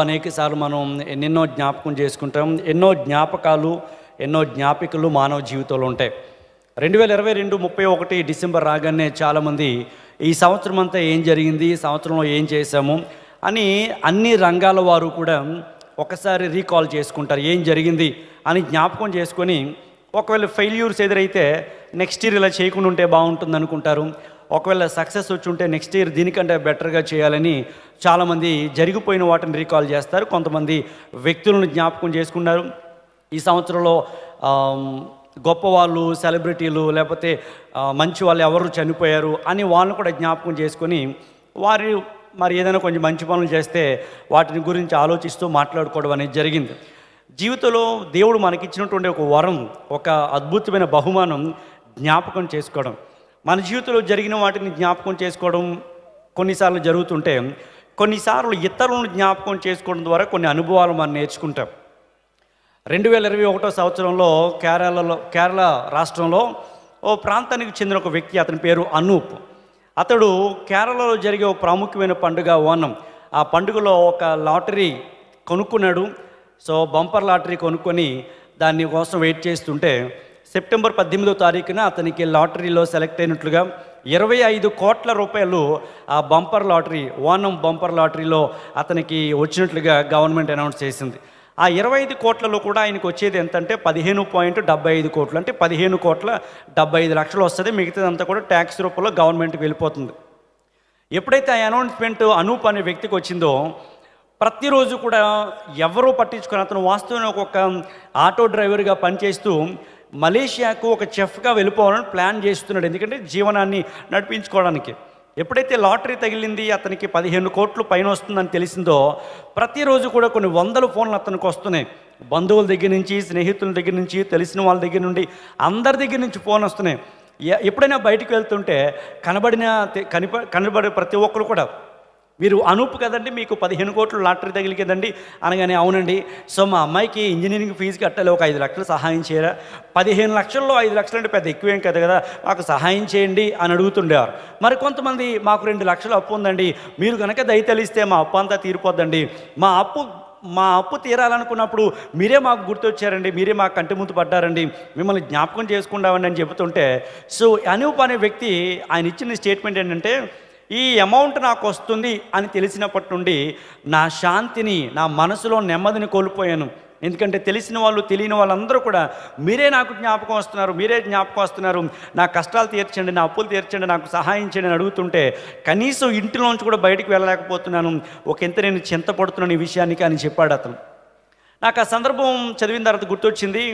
అనేక సార్లు మనం ఎన్నెన్నో జ్ఞాపకం చేసుకుంటాం ఎన్నో జ్ఞాపకాలు ఎన్నో జ్ఞాపికలు మానవ జీవితంలో ఉంటాయి రెండు వేల ఇరవై రెండు ముప్పై ఒకటి డిసెంబర్ రాగానే చాలామంది ఈ సంవత్సరం అంతా ఏం జరిగింది ఈ సంవత్సరంలో ఏం చేశాము అని అన్ని రంగాల వారు కూడా ఒకసారి రీకాల్ చేసుకుంటారు ఏం జరిగింది అని జ్ఞాపకం చేసుకొని ఒకవేళ ఫెయిల్యూర్స్ ఎదురైతే నెక్స్ట్ ఇయర్ ఇలా చేయకుండా ఉంటే బాగుంటుంది అనుకుంటారు ఒకవేళ సక్సెస్ వచ్చి ఉంటే నెక్స్ట్ ఇయర్ దీనికంటే బెటర్గా చేయాలని చాలామంది జరిగిపోయిన వాటిని రీకాల్ చేస్తారు కొంతమంది వ్యక్తులను జ్ఞాపకం చేసుకున్నారు ఈ సంవత్సరంలో గొప్పవాళ్ళు సెలబ్రిటీలు లేకపోతే మంచి వాళ్ళు ఎవరు చనిపోయారు అని వాళ్ళని కూడా జ్ఞాపకం చేసుకొని వారి మరి ఏదైనా కొంచెం మంచి పనులు చేస్తే వాటిని గురించి ఆలోచిస్తూ మాట్లాడుకోవడం అనేది జరిగింది జీవితంలో దేవుడు మనకిచ్చినటువంటి ఒక వరం ఒక అద్భుతమైన బహుమానం జ్ఞాపకం చేసుకోవడం మన జీవితంలో జరిగిన వాటిని జ్ఞాపకం చేసుకోవడం కొన్నిసార్లు జరుగుతుంటే కొన్నిసార్లు ఇతరులను జ్ఞాపకం చేసుకోవడం ద్వారా కొన్ని అనుభవాలు మనం నేర్చుకుంటాం రెండు వేల ఇరవై ఒకటో సంవత్సరంలో కేరళలో కేరళ రాష్ట్రంలో ఓ ప్రాంతానికి చెందిన ఒక వ్యక్తి అతని పేరు అనూప్ అతడు కేరళలో జరిగే ఓ ప్రాముఖ్యమైన పండుగ ఓనం ఆ పండుగలో ఒక లాటరీ కొనుక్కున్నాడు సో బంపర్ లాటరీ కొనుక్కొని దాని కోసం వెయిట్ చేస్తుంటే సెప్టెంబర్ పద్దెనిమిదో తారీఖున అతనికి లాటరీలో సెలెక్ట్ అయినట్లుగా ఇరవై ఐదు కోట్ల రూపాయలు ఆ బంపర్ లాటరీ ఓనం బంపర్ లాటరీలో అతనికి వచ్చినట్లుగా గవర్నమెంట్ అనౌన్స్ చేసింది ఆ ఇరవై ఐదు కోట్లలో కూడా ఆయనకు వచ్చేది ఎంతంటే పదిహేను పాయింట్ డెబ్బై ఐదు కోట్లు అంటే పదిహేను కోట్ల డెబ్బై ఐదు లక్షలు వస్తుంది మిగతాదంతా కూడా ట్యాక్స్ రూపంలో గవర్నమెంట్కి వెళ్ళిపోతుంది ఎప్పుడైతే ఆ అనౌన్స్మెంట్ అనూప్ అనే వ్యక్తికి వచ్చిందో ప్రతిరోజు కూడా ఎవరూ పట్టించుకొని అతను వాస్తవం ఒక్కొక్క ఆటో డ్రైవర్గా పనిచేస్తూ మలేషియాకు ఒక చెఫ్గా వెళ్ళిపోవాలని ప్లాన్ చేస్తున్నాడు ఎందుకంటే జీవనాన్ని నడిపించుకోవడానికి ఎప్పుడైతే లాటరీ తగిలింది అతనికి పదిహేను కోట్లు పైన వస్తుందని తెలిసిందో ప్రతిరోజు కూడా కొన్ని వందల ఫోన్లు అతనికి వస్తున్నాయి బంధువుల దగ్గర నుంచి స్నేహితుల దగ్గర నుంచి తెలిసిన వాళ్ళ దగ్గర నుండి అందరి దగ్గర నుంచి ఫోన్ వస్తున్నాయి ఎప్పుడైనా బయటకు వెళ్తుంటే కనబడిన కనిప కనబడే ప్రతి ఒక్కరు కూడా మీరు అనూపు కదండి మీకు పదిహేను కోట్లు లాటరీ తగిలికేదండి అనగానే అవునండి సో మా అమ్మాయికి ఇంజనీరింగ్ ఫీజు కట్టాలి ఒక ఐదు లక్షలు సహాయం చేయరా పదిహేను లక్షల్లో ఐదు లక్షలు అంటే పెద్ద ఎక్కువేం కదా కదా మాకు సహాయం చేయండి అని అడుగుతుండేవారు మరి కొంతమంది మాకు రెండు లక్షలు అప్పు ఉందండి మీరు కనుక దయతలిస్తే మా అప్పు అంతా తీరిపోద్దండి మా అప్పు మా అప్పు తీరాలనుకున్నప్పుడు మీరే మాకు గుర్తొచ్చారండి మీరే మాకు కంటి ముందు పడ్డారండి మిమ్మల్ని జ్ఞాపకం చేసుకుంటామండి అని చెబుతుంటే సో అనూప్ అనే వ్యక్తి ఆయన ఇచ్చిన స్టేట్మెంట్ ఏంటంటే ఈ అమౌంట్ నాకు వస్తుంది అని తెలిసినప్పటి నుండి నా శాంతిని నా మనసులో నెమ్మదిని కోల్పోయాను ఎందుకంటే తెలిసిన వాళ్ళు తెలియని వాళ్ళందరూ కూడా మీరే నాకు జ్ఞాపకం వస్తున్నారు మీరే జ్ఞాపకం వస్తున్నారు నా కష్టాలు తీర్చండి నా అప్పులు తీర్చండి నాకు సహాయం చేయండి అని అడుగుతుంటే కనీసం ఇంటిలోంచి కూడా బయటికి వెళ్ళలేకపోతున్నాను ఒక ఇంత నేను చింతపడుతున్నాను ఈ విషయానికి అని చెప్పాడు అతను నాకు ఆ సందర్భం చదివిన తర్వాత గుర్తొచ్చింది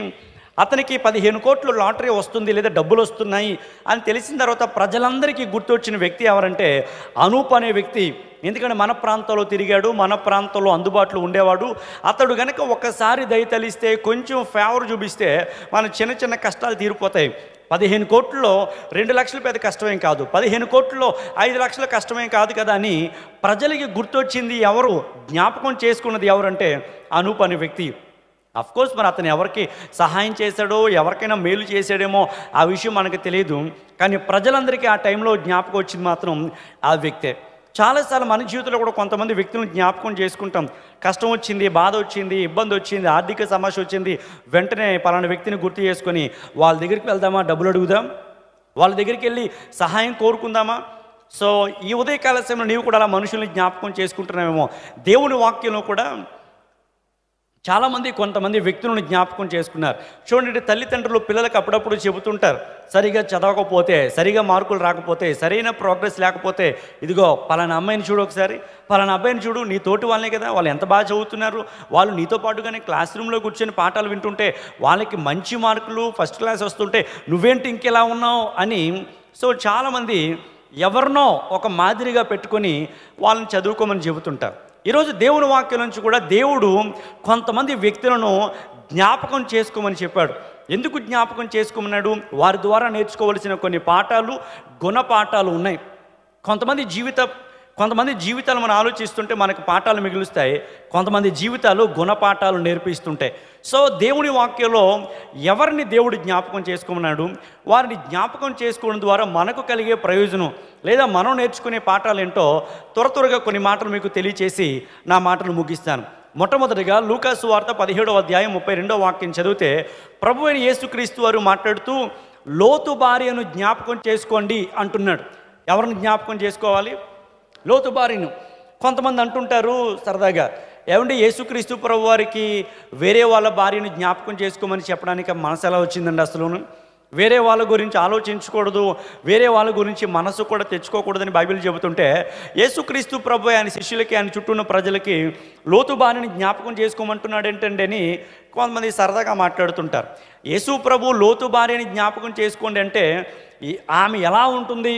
అతనికి పదిహేను కోట్లు లాటరీ వస్తుంది లేదా డబ్బులు వస్తున్నాయి అని తెలిసిన తర్వాత ప్రజలందరికీ గుర్తొచ్చిన వ్యక్తి ఎవరంటే అనూప్ అనే వ్యక్తి ఎందుకంటే మన ప్రాంతంలో తిరిగాడు మన ప్రాంతంలో అందుబాటులో ఉండేవాడు అతడు కనుక ఒక్కసారి దయతలిస్తే కొంచెం ఫేవర్ చూపిస్తే మన చిన్న చిన్న కష్టాలు తీరిపోతాయి పదిహేను కోట్లలో రెండు లక్షలు పెద్ద కష్టమేం కాదు పదిహేను కోట్లలో ఐదు లక్షల కష్టమేం కాదు కదా అని ప్రజలకి గుర్తొచ్చింది ఎవరు జ్ఞాపకం చేసుకున్నది ఎవరంటే అనూప్ అనే వ్యక్తి అఫ్కోర్స్ మరి అతను ఎవరికి సహాయం చేశాడో ఎవరికైనా మేలు చేశాడేమో ఆ విషయం మనకు తెలియదు కానీ ప్రజలందరికీ ఆ టైంలో జ్ఞాపకం వచ్చింది మాత్రం ఆ వ్యక్తే చాలాసార్లు మన జీవితంలో కూడా కొంతమంది వ్యక్తులను జ్ఞాపకం చేసుకుంటాం కష్టం వచ్చింది బాధ వచ్చింది ఇబ్బంది వచ్చింది ఆర్థిక సమస్య వచ్చింది వెంటనే పలానా వ్యక్తిని గుర్తు చేసుకొని వాళ్ళ దగ్గరికి వెళ్దామా డబ్బులు అడుగుదాం వాళ్ళ దగ్గరికి వెళ్ళి సహాయం కోరుకుందామా సో ఈ ఉదయకాల సమయంలో నీవు కూడా అలా మనుషుల్ని జ్ఞాపకం చేసుకుంటున్నామేమో దేవుని వాక్యంలో కూడా చాలామంది కొంతమంది వ్యక్తులను జ్ఞాపకం చేసుకున్నారు చూడండి తల్లిదండ్రులు పిల్లలకు అప్పుడప్పుడు చెబుతుంటారు సరిగా చదవకపోతే సరిగా మార్కులు రాకపోతే సరైన ప్రోగ్రెస్ లేకపోతే ఇదిగో పలానా అమ్మాయిని చూడు ఒకసారి పలానా అబ్బాయిని చూడు నీ తోటి వాళ్ళే కదా వాళ్ళు ఎంత బాగా చదువుతున్నారు వాళ్ళు నీతో పాటుగానే క్లాస్ రూమ్లో కూర్చొని పాఠాలు వింటుంటే వాళ్ళకి మంచి మార్కులు ఫస్ట్ క్లాస్ వస్తుంటే నువ్వేంటి ఇంకెలా ఉన్నావు అని సో చాలామంది ఎవరినో ఒక మాదిరిగా పెట్టుకొని వాళ్ళని చదువుకోమని చెబుతుంటారు ఈరోజు దేవుని వాక్యం నుంచి కూడా దేవుడు కొంతమంది వ్యక్తులను జ్ఞాపకం చేసుకోమని చెప్పాడు ఎందుకు జ్ఞాపకం చేసుకోమన్నాడు వారి ద్వారా నేర్చుకోవలసిన కొన్ని పాఠాలు గుణపాఠాలు ఉన్నాయి కొంతమంది జీవిత కొంతమంది జీవితాలు మనం ఆలోచిస్తుంటే మనకు పాఠాలు మిగులుస్తాయి కొంతమంది జీవితాలు గుణపాఠాలు నేర్పిస్తుంటాయి సో దేవుని వాక్యంలో ఎవరిని దేవుడు జ్ఞాపకం చేసుకోమన్నాడు వారిని జ్ఞాపకం చేసుకోవడం ద్వారా మనకు కలిగే ప్రయోజనం లేదా మనం నేర్చుకునే పాఠాలు ఏంటో త్వర త్వరగా కొన్ని మాటలు మీకు తెలియచేసి నా మాటలు ముగిస్తాను మొట్టమొదటిగా లూకాసు వార్త పదిహేడవ అధ్యాయం ముప్పై రెండవ వాక్యం చదివితే ప్రభు అయిన యేసుక్రీస్తు వారు మాట్లాడుతూ లోతు భార్యను జ్ఞాపకం చేసుకోండి అంటున్నాడు ఎవరిని జ్ఞాపకం చేసుకోవాలి లోతు బారిను కొంతమంది అంటుంటారు సరదాగా ఏమంటే యేసుక్రీస్తు ప్రభు వారికి వేరే వాళ్ళ భార్యను జ్ఞాపకం చేసుకోమని చెప్పడానికి మనసు ఎలా వచ్చిందండి అసలును వేరే వాళ్ళ గురించి ఆలోచించకూడదు వేరే వాళ్ళ గురించి మనసు కూడా తెచ్చుకోకూడదని బైబిల్ చెబుతుంటే యేసుక్రీస్తు ప్రభు ఆయన శిష్యులకి ఆయన చుట్టూ ఉన్న ప్రజలకి లోతు బాణిని జ్ఞాపకం చేసుకోమంటున్నాడు ఏంటండి అని కొంతమంది సరదాగా మాట్లాడుతుంటారు యేసు ప్రభు లోతు భార్యని జ్ఞాపకం చేసుకోండి అంటే ఆమె ఎలా ఉంటుంది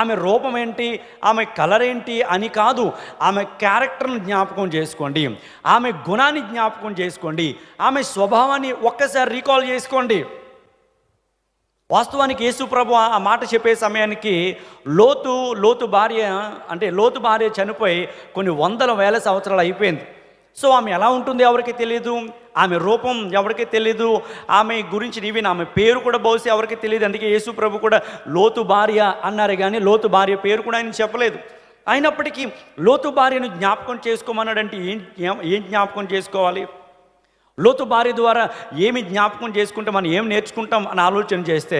ఆమె రూపం ఏంటి ఆమె కలర్ ఏంటి అని కాదు ఆమె క్యారెక్టర్ని జ్ఞాపకం చేసుకోండి ఆమె గుణాన్ని జ్ఞాపకం చేసుకోండి ఆమె స్వభావాన్ని ఒక్కసారి రీకాల్ చేసుకోండి వాస్తవానికి యేసుప్రభు ఆ మాట చెప్పే సమయానికి లోతు లోతు భార్య అంటే లోతు భార్య చనిపోయి కొన్ని వందల వేల సంవత్సరాలు అయిపోయింది సో ఆమె ఎలా ఉంటుంది ఎవరికి తెలియదు ఆమె రూపం ఎవరికి తెలియదు ఆమె గురించి ఈవెన్ ఆమె పేరు కూడా బహుశా ఎవరికి తెలియదు అందుకే యేసు ప్రభు కూడా లోతు భార్య అన్నారు కానీ లోతు భార్య పేరు కూడా ఆయన చెప్పలేదు అయినప్పటికీ లోతు భార్యను జ్ఞాపకం చేసుకోమన్నాడంటే ఏం ఏం జ్ఞాపకం చేసుకోవాలి లోతు భార్య ద్వారా ఏమి జ్ఞాపకం చేసుకుంటే మనం ఏం నేర్చుకుంటాం అని ఆలోచన చేస్తే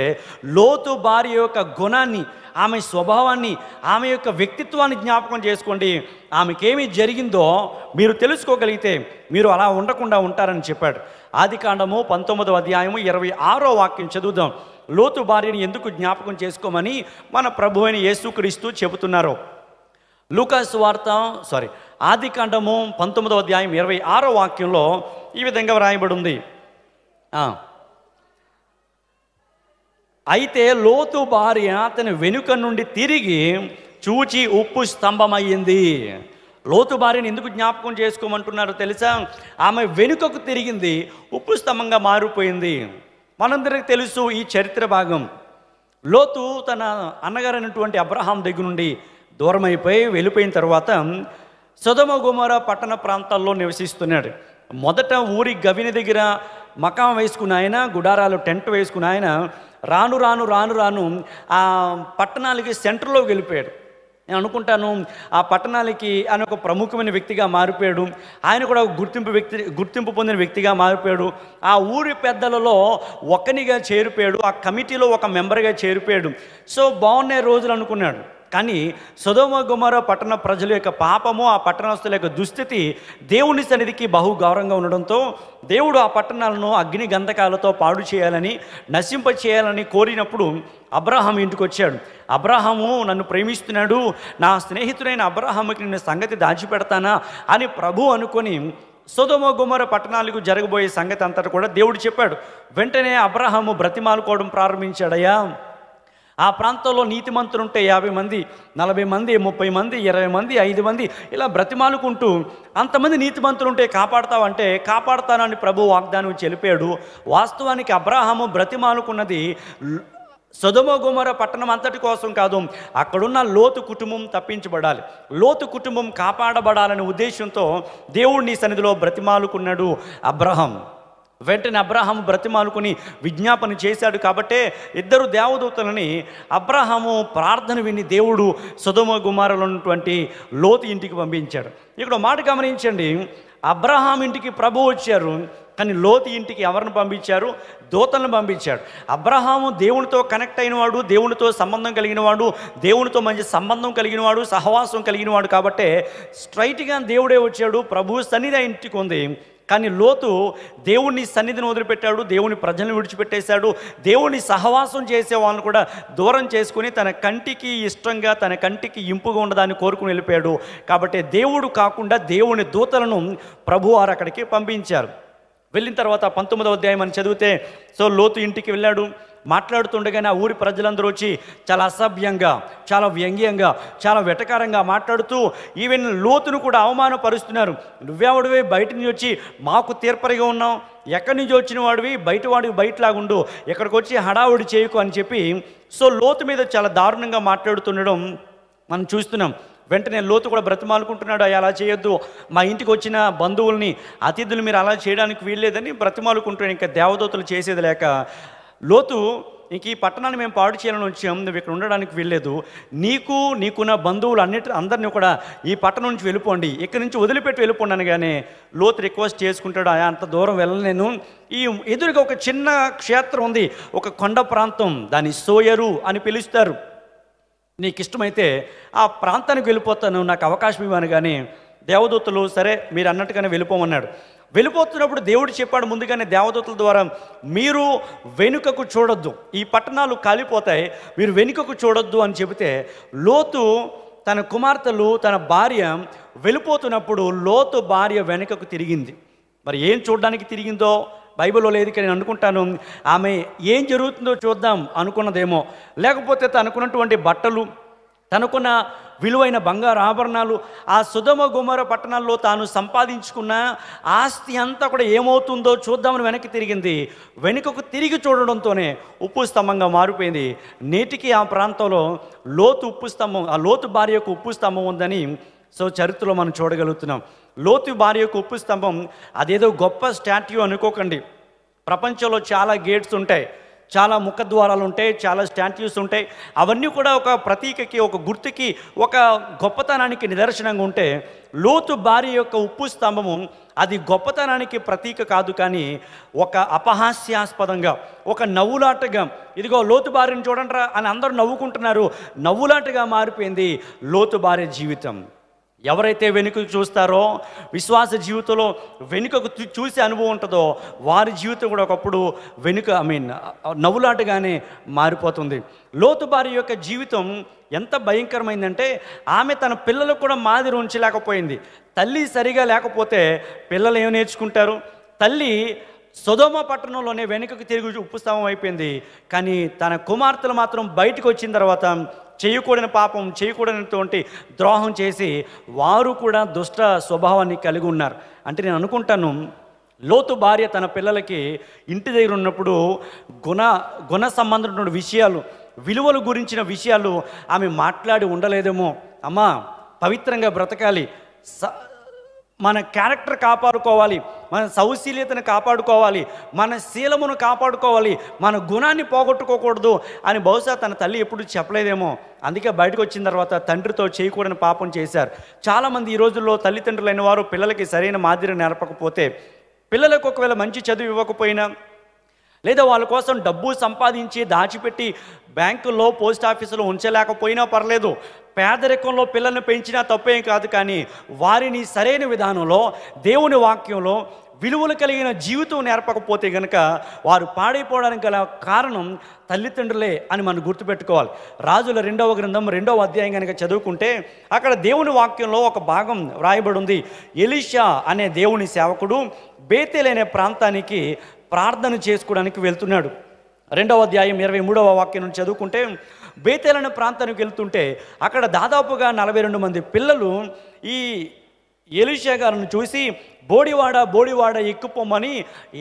లోతు భార్య యొక్క గుణాన్ని ఆమె స్వభావాన్ని ఆమె యొక్క వ్యక్తిత్వాన్ని జ్ఞాపకం చేసుకోండి ఆమెకేమి జరిగిందో మీరు తెలుసుకోగలిగితే మీరు అలా ఉండకుండా ఉంటారని చెప్పాడు ఆది కాండము పంతొమ్మిదవ అధ్యాయము ఇరవై ఆరో వాక్యం చదువుదాం లోతు భార్యని ఎందుకు జ్ఞాపకం చేసుకోమని మన ప్రభు అయిన యేసుక్రీస్తు చెబుతున్నారు లూకాసు వార్త సారీ ఆది కాండము పంతొమ్మిదవ అధ్యాయం ఇరవై ఆరో వాక్యంలో ఈ విధంగా వ్రాయబడి ఉంది అయితే లోతు భార్య అతని వెనుక నుండి తిరిగి చూచి ఉప్పు స్తంభమయ్యింది లోతు భార్యను ఎందుకు జ్ఞాపకం చేసుకోమంటున్నారో తెలుసా ఆమె వెనుకకు తిరిగింది ఉప్పు స్తంభంగా మారిపోయింది మనందరికి తెలుసు ఈ చరిత్ర భాగం లోతు తన అన్నగారైనటువంటి అబ్రహాం దగ్గర నుండి దూరమైపోయి వెళ్ళిపోయిన తర్వాత సుధమ గుమర పట్టణ ప్రాంతాల్లో నివసిస్తున్నాడు మొదట ఊరి గవిని దగ్గర మకాం వేసుకున్న ఆయన గుడారాలు టెంట్ వేసుకున్న ఆయన రాను రాను రాను రాను ఆ పట్టణాలకి సెంటర్లోకి వెళ్ళిపోయాడు నేను అనుకుంటాను ఆ పట్టణాలకి ఆయన ఒక ప్రముఖమైన వ్యక్తిగా మారిపోయాడు ఆయన కూడా ఒక గుర్తింపు వ్యక్తి గుర్తింపు పొందిన వ్యక్తిగా మారిపోయాడు ఆ ఊరి పెద్దలలో ఒకనిగా చేరిపోయాడు ఆ కమిటీలో ఒక మెంబర్గా చేరిపోయాడు సో బాగున్నాయి రోజులు అనుకున్నాడు కానీ సుధోమ గుమర పట్టణ ప్రజల యొక్క పాపము ఆ పట్టణస్తుల యొక్క దుస్థితి దేవుని సన్నిధికి బహు గౌరవంగా ఉండడంతో దేవుడు ఆ పట్టణాలను అగ్ని గంధకాలతో పాడు చేయాలని నశింప చేయాలని కోరినప్పుడు అబ్రహం ఇంటికి వచ్చాడు అబ్రహము నన్ను ప్రేమిస్తున్నాడు నా స్నేహితుడైన అబ్రాహంకి నేను సంగతి దాచిపెడతానా అని ప్రభు అనుకొని సొదమ గుమర పట్టణాలకు జరగబోయే సంగతి అంతటా కూడా దేవుడు చెప్పాడు వెంటనే అబ్రహాము బ్రతిమాలుకోవడం ప్రారంభించాడయ్యా ఆ ప్రాంతంలో నీతిమంతులు ఉంటే యాభై మంది నలభై మంది ముప్పై మంది ఇరవై మంది ఐదు మంది ఇలా బ్రతిమాలుకుంటూ అంతమంది నీతిమంతులు ఉంటే కాపాడతావంటే కాపాడతానని ప్రభు వాగ్దానం చెలిపాడు వాస్తవానికి అబ్రాహాము బ్రతిమాలుకున్నది సొదమ గుమర పట్టణం అంతటి కోసం కాదు అక్కడున్న లోతు కుటుంబం తప్పించబడాలి లోతు కుటుంబం కాపాడబడాలనే ఉద్దేశంతో దేవుడిని సన్నిధిలో బ్రతిమాలుకున్నాడు అబ్రహం వెంటనే అబ్రహాము బ్రతిమాలుకొని విజ్ఞాపన చేశాడు కాబట్టే ఇద్దరు దేవదూతలని అబ్రహాము ప్రార్థన విని దేవుడు సుధుమ కుమారులు ఉన్నటువంటి లోతు ఇంటికి పంపించాడు ఇక్కడ మాట గమనించండి అబ్రహాం ఇంటికి ప్రభు వచ్చారు కానీ లోతు ఇంటికి ఎవరిని పంపించారు దూతలను పంపించాడు అబ్రహాము దేవునితో కనెక్ట్ అయినవాడు దేవునితో సంబంధం కలిగినవాడు దేవునితో మంచి సంబంధం కలిగినవాడు సహవాసం కలిగినవాడు కాబట్టే స్ట్రైట్గా దేవుడే వచ్చాడు ప్రభు సన్నిధి ఇంటికి ఉంది కానీ లోతు దేవుని సన్నిధిని వదిలిపెట్టాడు దేవుని ప్రజలను విడిచిపెట్టేశాడు దేవుని సహవాసం చేసే వాళ్ళని కూడా దూరం చేసుకుని తన కంటికి ఇష్టంగా తన కంటికి ఇంపుగా ఉండదాన్ని కోరుకుని వెళ్ళిపోయాడు కాబట్టి దేవుడు కాకుండా దేవుని దూతలను ప్రభువారు అక్కడికి పంపించారు వెళ్ళిన తర్వాత పంతొమ్మిదవ అధ్యాయం అని చదివితే సో లోతు ఇంటికి వెళ్ళాడు మాట్లాడుతుండగానే ఆ ఊరి ప్రజలందరూ వచ్చి చాలా అసభ్యంగా చాలా వ్యంగ్యంగా చాలా వెటకారంగా మాట్లాడుతూ ఈవెన్ లోతును కూడా అవమానపరుస్తున్నారు నువ్వేవాడివి బయట నుంచి వచ్చి మాకు తీర్పరిగా ఉన్నావు ఎక్కడి నుంచి వచ్చిన వాడివి బయట వాడివి బయటలాగుండు ఎక్కడికి వచ్చి హడావుడి చేయకు అని చెప్పి సో లోతు మీద చాలా దారుణంగా మాట్లాడుతుండడం మనం చూస్తున్నాం వెంటనే లోతు కూడా బ్రతిమాలుకుంటున్నాడు అలా చేయొద్దు మా ఇంటికి వచ్చిన బంధువుల్ని అతిథులు మీరు అలా చేయడానికి వీల్లేదని బ్రతిమాలుకుంటున్నాడు ఇంకా దేవదూతలు చేసేది లేక లోతు నీకు ఈ పట్టణాన్ని మేము పాడు చేయాలని వచ్చాం నువ్వు ఇక్కడ ఉండడానికి వెళ్ళలేదు నీకు నీకున్న బంధువులు అన్నిటి అందరినీ కూడా ఈ పట్టణం నుంచి వెళ్ళిపోండి ఇక్కడ నుంచి వదిలిపెట్టి వెళ్ళిపోండి అనగానే లోతు రిక్వెస్ట్ చేసుకుంటాడు అంత దూరం వెళ్ళలేను ఈ ఎదురుగా ఒక చిన్న క్షేత్రం ఉంది ఒక కొండ ప్రాంతం దాన్ని సోయరు అని పిలుస్తారు నీకు ఇష్టమైతే ఆ ప్రాంతానికి వెళ్ళిపోతాను నాకు అవకాశం ఇవ్వను కానీ దేవదూతలు సరే మీరు అన్నట్టుగానే వెళ్ళిపోమన్నాడు వెళ్ళిపోతున్నప్పుడు దేవుడు చెప్పాడు ముందుగానే దేవదూతల ద్వారా మీరు వెనుకకు చూడొద్దు ఈ పట్టణాలు కాలిపోతాయి మీరు వెనుకకు చూడొద్దు అని చెబితే లోతు తన కుమార్తెలు తన భార్య వెళ్ళిపోతున్నప్పుడు లోతు భార్య వెనుకకు తిరిగింది మరి ఏం చూడడానికి తిరిగిందో బైబిల్లో లేదు కానీ నేను అనుకుంటాను ఆమె ఏం జరుగుతుందో చూద్దాం అనుకున్నదేమో లేకపోతే తనకున్నటువంటి బట్టలు తనకున్న విలువైన బంగారు ఆభరణాలు ఆ సుధమ గుమర పట్టణాల్లో తాను సంపాదించుకున్న ఆస్తి అంతా కూడా ఏమవుతుందో చూద్దామని వెనక్కి తిరిగింది వెనుకకు తిరిగి చూడడంతోనే ఉప్పు స్తంభంగా మారిపోయింది నేటికి ఆ ప్రాంతంలో లోతు ఉప్పు స్తంభం ఆ లోతు భార్యకు ఉప్పు స్తంభం ఉందని సో చరిత్రలో మనం చూడగలుగుతున్నాం లోతు భార్య యొక్క ఉప్పు స్తంభం అదేదో గొప్ప స్టాట్యూ అనుకోకండి ప్రపంచంలో చాలా గేట్స్ ఉంటాయి చాలా ముఖద్వారాలు ఉంటాయి చాలా స్టాట్యూస్ ఉంటాయి అవన్నీ కూడా ఒక ప్రతీకకి ఒక గుర్తుకి ఒక గొప్పతనానికి నిదర్శనంగా ఉంటే లోతు భార్య యొక్క ఉప్పు స్తంభము అది గొప్పతనానికి ప్రతీక కాదు కానీ ఒక అపహాస్యాస్పదంగా ఒక నవ్వులాటగా ఇదిగో లోతు భార్యను రా అని అందరూ నవ్వుకుంటున్నారు నవ్వులాటగా మారిపోయింది లోతు భార్య జీవితం ఎవరైతే వెనుక చూస్తారో విశ్వాస జీవితంలో వెనుకకు చూసే అనుభవం ఉంటుందో వారి జీవితం కూడా ఒకప్పుడు వెనుక ఐ మీన్ నవ్వులాటగానే మారిపోతుంది లోతు భార్య యొక్క జీవితం ఎంత భయంకరమైందంటే ఆమె తన పిల్లలకు కూడా మాదిరి ఉంచలేకపోయింది తల్లి సరిగా లేకపోతే పిల్లలు ఏమి నేర్చుకుంటారు తల్లి సుధోమ పట్టణంలోనే వెనుకకు తిరిగి ఉప్పుస్తామం అయిపోయింది కానీ తన కుమార్తెలు మాత్రం బయటకు వచ్చిన తర్వాత చేయకూడని పాపం చేయకూడనటువంటి ద్రోహం చేసి వారు కూడా దుష్ట స్వభావాన్ని కలిగి ఉన్నారు అంటే నేను అనుకుంటాను లోతు భార్య తన పిల్లలకి ఇంటి దగ్గర ఉన్నప్పుడు గుణ గుణ సంబంధమైన విషయాలు విలువలు గురించిన విషయాలు ఆమె మాట్లాడి ఉండలేదేమో అమ్మ పవిత్రంగా బ్రతకాలి స మన క్యారెక్టర్ కాపాడుకోవాలి మన సౌశీల్యతను కాపాడుకోవాలి మన శీలమును కాపాడుకోవాలి మన గుణాన్ని పోగొట్టుకోకూడదు అని బహుశా తన తల్లి ఎప్పుడు చెప్పలేదేమో అందుకే బయటకు వచ్చిన తర్వాత తండ్రితో చేయకూడని పాపం చేశారు చాలామంది ఈ రోజుల్లో తల్లిదండ్రులైన వారు పిల్లలకి సరైన మాదిరి నేర్పకపోతే పిల్లలకు ఒకవేళ మంచి చదువు ఇవ్వకపోయినా లేదా వాళ్ళ కోసం డబ్బు సంపాదించి దాచిపెట్టి బ్యాంకుల్లో పోస్ట్ ఆఫీసులో ఉంచలేకపోయినా పర్లేదు పేదరికంలో పిల్లల్ని పెంచినా తప్పేం కాదు కానీ వారిని సరైన విధానంలో దేవుని వాక్యంలో విలువలు కలిగిన జీవితం నేర్పకపోతే గనక వారు పాడైపోవడానికి గల కారణం తల్లిదండ్రులే అని మనం గుర్తుపెట్టుకోవాలి రాజుల రెండవ గ్రంథం రెండవ అధ్యాయం కనుక చదువుకుంటే అక్కడ దేవుని వాక్యంలో ఒక భాగం వ్రాయబడి ఉంది ఎలీషా అనే దేవుని సేవకుడు బేతేల్ అనే ప్రాంతానికి ప్రార్థన చేసుకోవడానికి వెళ్తున్నాడు రెండవ అధ్యాయం ఇరవై మూడవ వాక్యం నుంచి చదువుకుంటే బేతేలన ప్రాంతానికి వెళ్తుంటే అక్కడ దాదాపుగా నలభై రెండు మంది పిల్లలు ఈ ఎలిషా గారిని చూసి బోడివాడ బోడివాడ ఎక్కుపోమని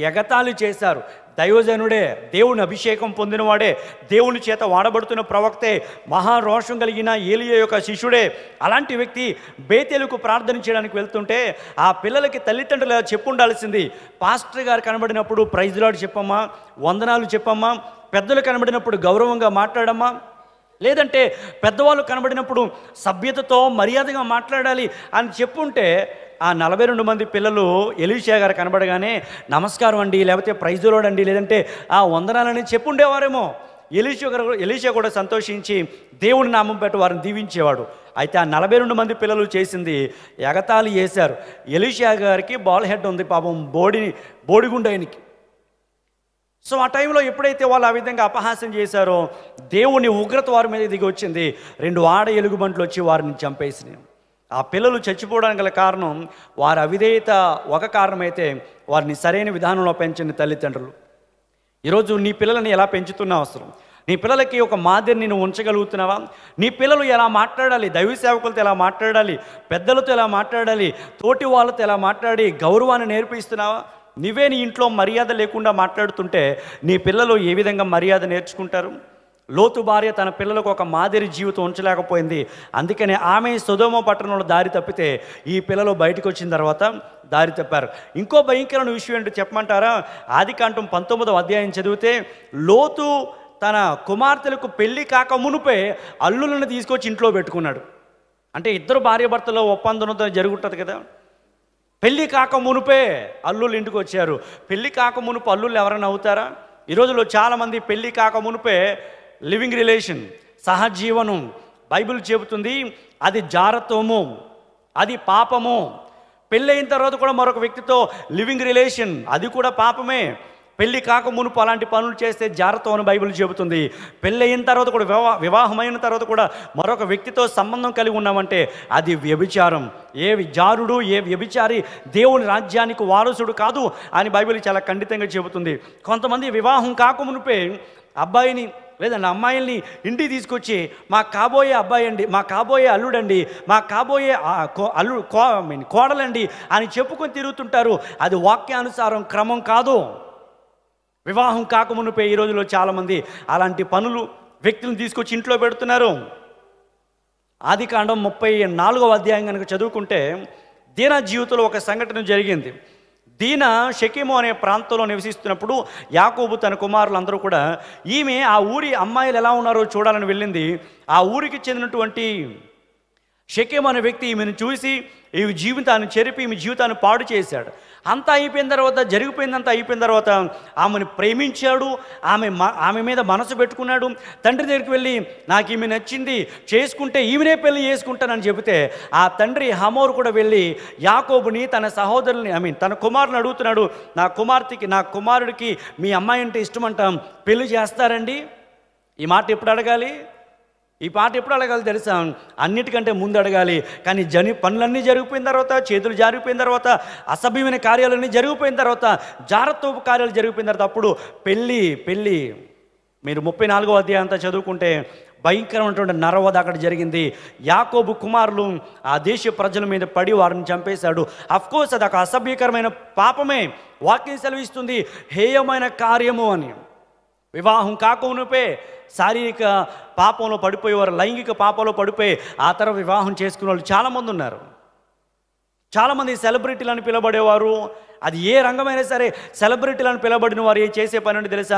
ఎగతాళి చేశారు దైవజనుడే దేవుని అభిషేకం పొందినవాడే దేవుని చేత వాడబడుతున్న ప్రవక్తే మహారోషం కలిగిన ఏలియ యొక్క శిష్యుడే అలాంటి వ్యక్తి బేతెలుకు ప్రార్థన చేయడానికి వెళ్తుంటే ఆ పిల్లలకి తల్లిదండ్రులు చెప్పు ఉండాల్సింది పాస్టర్ గారు కనబడినప్పుడు ప్రైజ్లాడు చెప్పమ్మా వందనాలు చెప్పమ్మా పెద్దలు కనబడినప్పుడు గౌరవంగా మాట్లాడమ్మా లేదంటే పెద్దవాళ్ళు కనబడినప్పుడు సభ్యతతో మర్యాదగా మాట్లాడాలి అని చెప్పుంటే ఆ నలభై రెండు మంది పిల్లలు ఎలీషియా గారు కనబడగానే నమస్కారం అండి లేకపోతే ప్రైజ్ అండి లేదంటే ఆ వందనాలని చెప్పుండేవారేమో ఎలీషియా గారు ఎలీషియా కూడా సంతోషించి దేవుని నామం పెట్టి వారిని దీవించేవాడు అయితే ఆ నలభై రెండు మంది పిల్లలు చేసింది ఎగతాళి చేశారు ఎలీషియా గారికి బాల్ హెడ్ ఉంది పాపం బోడిని బోడిగుండు ఆయనకి సో ఆ టైంలో ఎప్పుడైతే వాళ్ళు ఆ విధంగా అపహాసం చేశారో దేవుని ఉగ్రత వారి మీద దిగి వచ్చింది రెండు ఆడ ఎలుగుబంట్లు వచ్చి వారిని చంపేసినాయి ఆ పిల్లలు చచ్చిపోవడానికి గల కారణం వారి అవిధేయత ఒక కారణమైతే వారిని సరైన విధానంలో పెంచిన తల్లిదండ్రులు ఈరోజు నీ పిల్లలని ఎలా పెంచుతున్నా అవసరం నీ పిల్లలకి ఒక మాదిరిని నువ్వు ఉంచగలుగుతున్నావా నీ పిల్లలు ఎలా మాట్లాడాలి దైవ సేవకులతో ఎలా మాట్లాడాలి పెద్దలతో ఎలా మాట్లాడాలి తోటి వాళ్ళతో ఎలా మాట్లాడి గౌరవాన్ని నేర్పిస్తున్నావా నువ్వే నీ ఇంట్లో మర్యాద లేకుండా మాట్లాడుతుంటే నీ పిల్లలు ఏ విధంగా మర్యాద నేర్చుకుంటారు లోతు భార్య తన పిల్లలకు ఒక మాదిరి జీవితం ఉంచలేకపోయింది అందుకనే ఆమె సుధోమ పట్టణంలో దారి తప్పితే ఈ పిల్లలు బయటకు వచ్చిన తర్వాత దారి తప్పారు ఇంకో భయంకరమైన విషయం ఏంటో చెప్పమంటారా ఆది కాంఠం పంతొమ్మిదవ అధ్యాయం చదివితే లోతు తన కుమార్తెలకు పెళ్లి కాక మునుపే అల్లులను తీసుకొచ్చి ఇంట్లో పెట్టుకున్నాడు అంటే ఇద్దరు భార్యాభర్తలో ఒప్పందం జరుగుతుంది కదా పెళ్ళి కాక మునుపే అల్లులు ఇంటికి వచ్చారు పెళ్ళి కాక మునుపు అల్లులు ఎవరైనా అవుతారా ఈ రోజుల్లో చాలామంది పెళ్ళి కాక మునిపే లివింగ్ రిలేషన్ సహజీవనం బైబిల్ చెబుతుంది అది జారత్వము అది పాపము పెళ్ళయిన తర్వాత కూడా మరొక వ్యక్తితో లివింగ్ రిలేషన్ అది కూడా పాపమే పెళ్లి కాక మునుపు అలాంటి పనులు చేస్తే జారత్వం బైబిల్ చెబుతుంది పెళ్ళయిన తర్వాత కూడా వివా వివాహమైన తర్వాత కూడా మరొక వ్యక్తితో సంబంధం కలిగి ఉన్నామంటే అది వ్యభిచారం ఏ జారుడు ఏ వ్యభిచారి దేవుని రాజ్యానికి వారసుడు కాదు అని బైబిల్ చాలా ఖండితంగా చెబుతుంది కొంతమంది వివాహం కాక మునిపే అబ్బాయిని లేదండి అమ్మాయిల్ని ఇంటికి తీసుకొచ్చి మా కాబోయే అబ్బాయి అండి మా కాబోయే అల్లుడండి మా కాబోయే అల్లుడు కో కోడలండి అని చెప్పుకొని తిరుగుతుంటారు అది వాక్యానుసారం క్రమం కాదు వివాహం కాకమునిపోయి ఈ రోజులో చాలామంది అలాంటి పనులు వ్యక్తులను తీసుకొచ్చి ఇంట్లో పెడుతున్నారు ఆది కాండం ముప్పై నాలుగవ అధ్యాయం కనుక చదువుకుంటే దీన జీవితంలో ఒక సంఘటన జరిగింది దీన షకిము అనే ప్రాంతంలో నివసిస్తున్నప్పుడు యాకోబు తన కుమారులందరూ కూడా ఈమె ఆ ఊరి అమ్మాయిలు ఎలా ఉన్నారో చూడాలని వెళ్ళింది ఆ ఊరికి చెందినటువంటి షకేమ్ అనే వ్యక్తి ఈమెను చూసి ఈమె జీవితాన్ని చెరిపి ఈమె జీవితాన్ని పాడు చేశాడు అంతా అయిపోయిన తర్వాత జరిగిపోయిందంతా అయిపోయిన తర్వాత ఆమెను ప్రేమించాడు ఆమె ఆమె మీద మనసు పెట్టుకున్నాడు తండ్రి దగ్గరికి వెళ్ళి నాకు ఈమె నచ్చింది చేసుకుంటే ఈమెనే పెళ్ళి చేసుకుంటానని చెబితే ఆ తండ్రి హమోరు కూడా వెళ్ళి యాకోబుని తన సహోదరుని ఐ మీన్ తన కుమారుని అడుగుతున్నాడు నా కుమార్తెకి నా కుమారుడికి మీ అమ్మాయి అంటే ఇష్టమంటాం పెళ్ళి పెళ్లి చేస్తారండి ఈ మాట ఎప్పుడు అడగాలి ఈ పాట ఎప్పుడు అడగాలి తెలుసా అన్నిటికంటే ముందు అడగాలి కానీ జని పనులన్నీ జరిగిపోయిన తర్వాత చేతులు జారిపోయిన తర్వాత అసభ్యమైన కార్యాలన్నీ జరిగిపోయిన తర్వాత జాగ్రత్త కార్యాలు జరిగిపోయిన తర్వాత అప్పుడు పెళ్ళి పెళ్ళి మీరు ముప్పై నాలుగో అధ్యాయం అంతా చదువుకుంటే భయంకరమైనటువంటి నరవద అక్కడ జరిగింది యాకోబు కుమారులు ఆ దేశ ప్రజల మీద పడి వారిని చంపేశాడు అఫ్కోర్స్ అది ఒక అసభ్యకరమైన పాపమే వాక్యం సెలవిస్తుంది హేయమైన కార్యము అని వివాహం కాకమునిపే శారీరక పాపంలో పడిపోయేవారు లైంగిక పాపంలో పడిపోయి ఆ తర్వాత వివాహం చేసుకునే వాళ్ళు చాలామంది ఉన్నారు చాలామంది సెలబ్రిటీలు అని పిలబడేవారు అది ఏ రంగమైనా సరే సెలబ్రిటీలు అని పిలబడిన వారు ఏ చేసే పని అంటే తెలుసా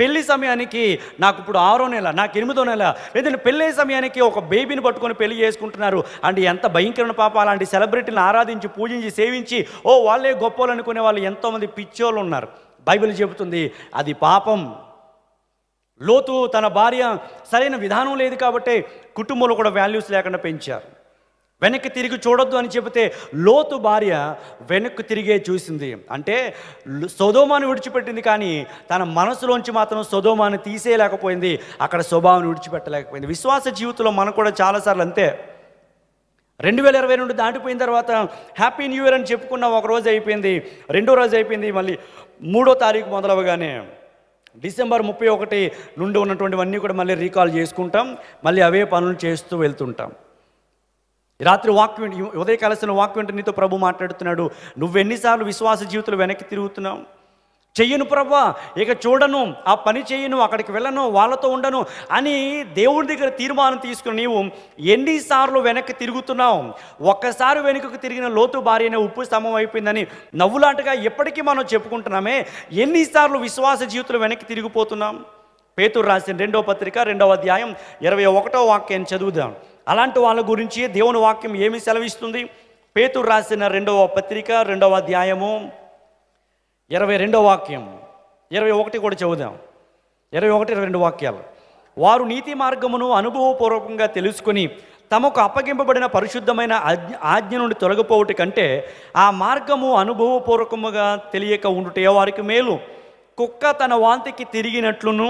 పెళ్లి సమయానికి నాకు ఇప్పుడు ఆరో నెల నాకు ఎనిమిదో నెల ఏదైనా పెళ్ళే సమయానికి ఒక బేబీని పట్టుకొని పెళ్లి చేసుకుంటున్నారు అంటే ఎంత భయంకరమైన పాప అలాంటి సెలబ్రిటీని ఆరాధించి పూజించి సేవించి ఓ వాళ్ళే గొప్పలు అనుకునే వాళ్ళు ఎంతోమంది పిచ్చోళ్ళు ఉన్నారు బైబిల్ చెబుతుంది అది పాపం లోతు తన భార్య సరైన విధానం లేదు కాబట్టి కుటుంబంలో కూడా వాల్యూస్ లేకుండా పెంచారు వెనక్కి తిరిగి చూడొద్దు అని చెబితే లోతు భార్య వెనక్కి తిరిగే చూసింది అంటే సొదోమాను విడిచిపెట్టింది కానీ తన మనసులోంచి మాత్రం సొదోమాను తీసేయలేకపోయింది అక్కడ స్వభావాన్ని విడిచిపెట్టలేకపోయింది విశ్వాస జీవితంలో మనం కూడా చాలాసార్లు అంతే రెండు వేల ఇరవై రెండు దాటిపోయిన తర్వాత హ్యాపీ న్యూ ఇయర్ అని చెప్పుకున్న ఒక రోజు అయిపోయింది రెండో రోజు అయిపోయింది మళ్ళీ మూడో తారీఖు మొదలవగానే డిసెంబర్ ముప్పై ఒకటి నుండి ఉన్నటువంటివన్నీ కూడా మళ్ళీ రీకాల్ చేసుకుంటాం మళ్ళీ అవే పనులు చేస్తూ వెళ్తుంటాం రాత్రి వాక్యం ఉదయ కలిసిన వాక్యం నీతో ప్రభు మాట్లాడుతున్నాడు నువ్వెన్నిసార్లు విశ్వాస జీవితంలో వెనక్కి తిరుగుతున్నావు చెయ్యను ప్రవ్వా ఇక చూడను ఆ పని చేయను అక్కడికి వెళ్ళను వాళ్ళతో ఉండను అని దేవుడి దగ్గర తీర్మానం తీసుకుని నీవు ఎన్నిసార్లు వెనక్కి తిరుగుతున్నావు ఒక్కసారి వెనుకకు తిరిగిన లోతు భార్యనే ఉప్పు స్తంభం అయిపోయిందని ఎప్పటికీ మనం చెప్పుకుంటున్నామే ఎన్నిసార్లు విశ్వాస జీవితంలో వెనక్కి తిరిగిపోతున్నాం పేతురు రాసిన రెండవ పత్రిక రెండవ అధ్యాయం ఇరవై ఒకటో వాక్యం చదువుదాం అలాంటి వాళ్ళ గురించి దేవుని వాక్యం ఏమి సెలవిస్తుంది పేతురు రాసిన రెండవ పత్రిక రెండవ అధ్యాయము ఇరవై రెండో వాక్యం ఇరవై ఒకటి కూడా చదువుదాం ఇరవై ఒకటి ఇరవై రెండు వాక్యాలు వారు నీతి మార్గమును అనుభవపూర్వకంగా తెలుసుకుని తమకు అప్పగింపబడిన పరిశుద్ధమైన ఆజ్ఞ ఆజ్ఞ నుండి తొలగిపోవటి కంటే ఆ మార్గము అనుభవపూర్వకముగా తెలియక ఉండుటే వారికి మేలు కుక్క తన వాంతికి తిరిగినట్లును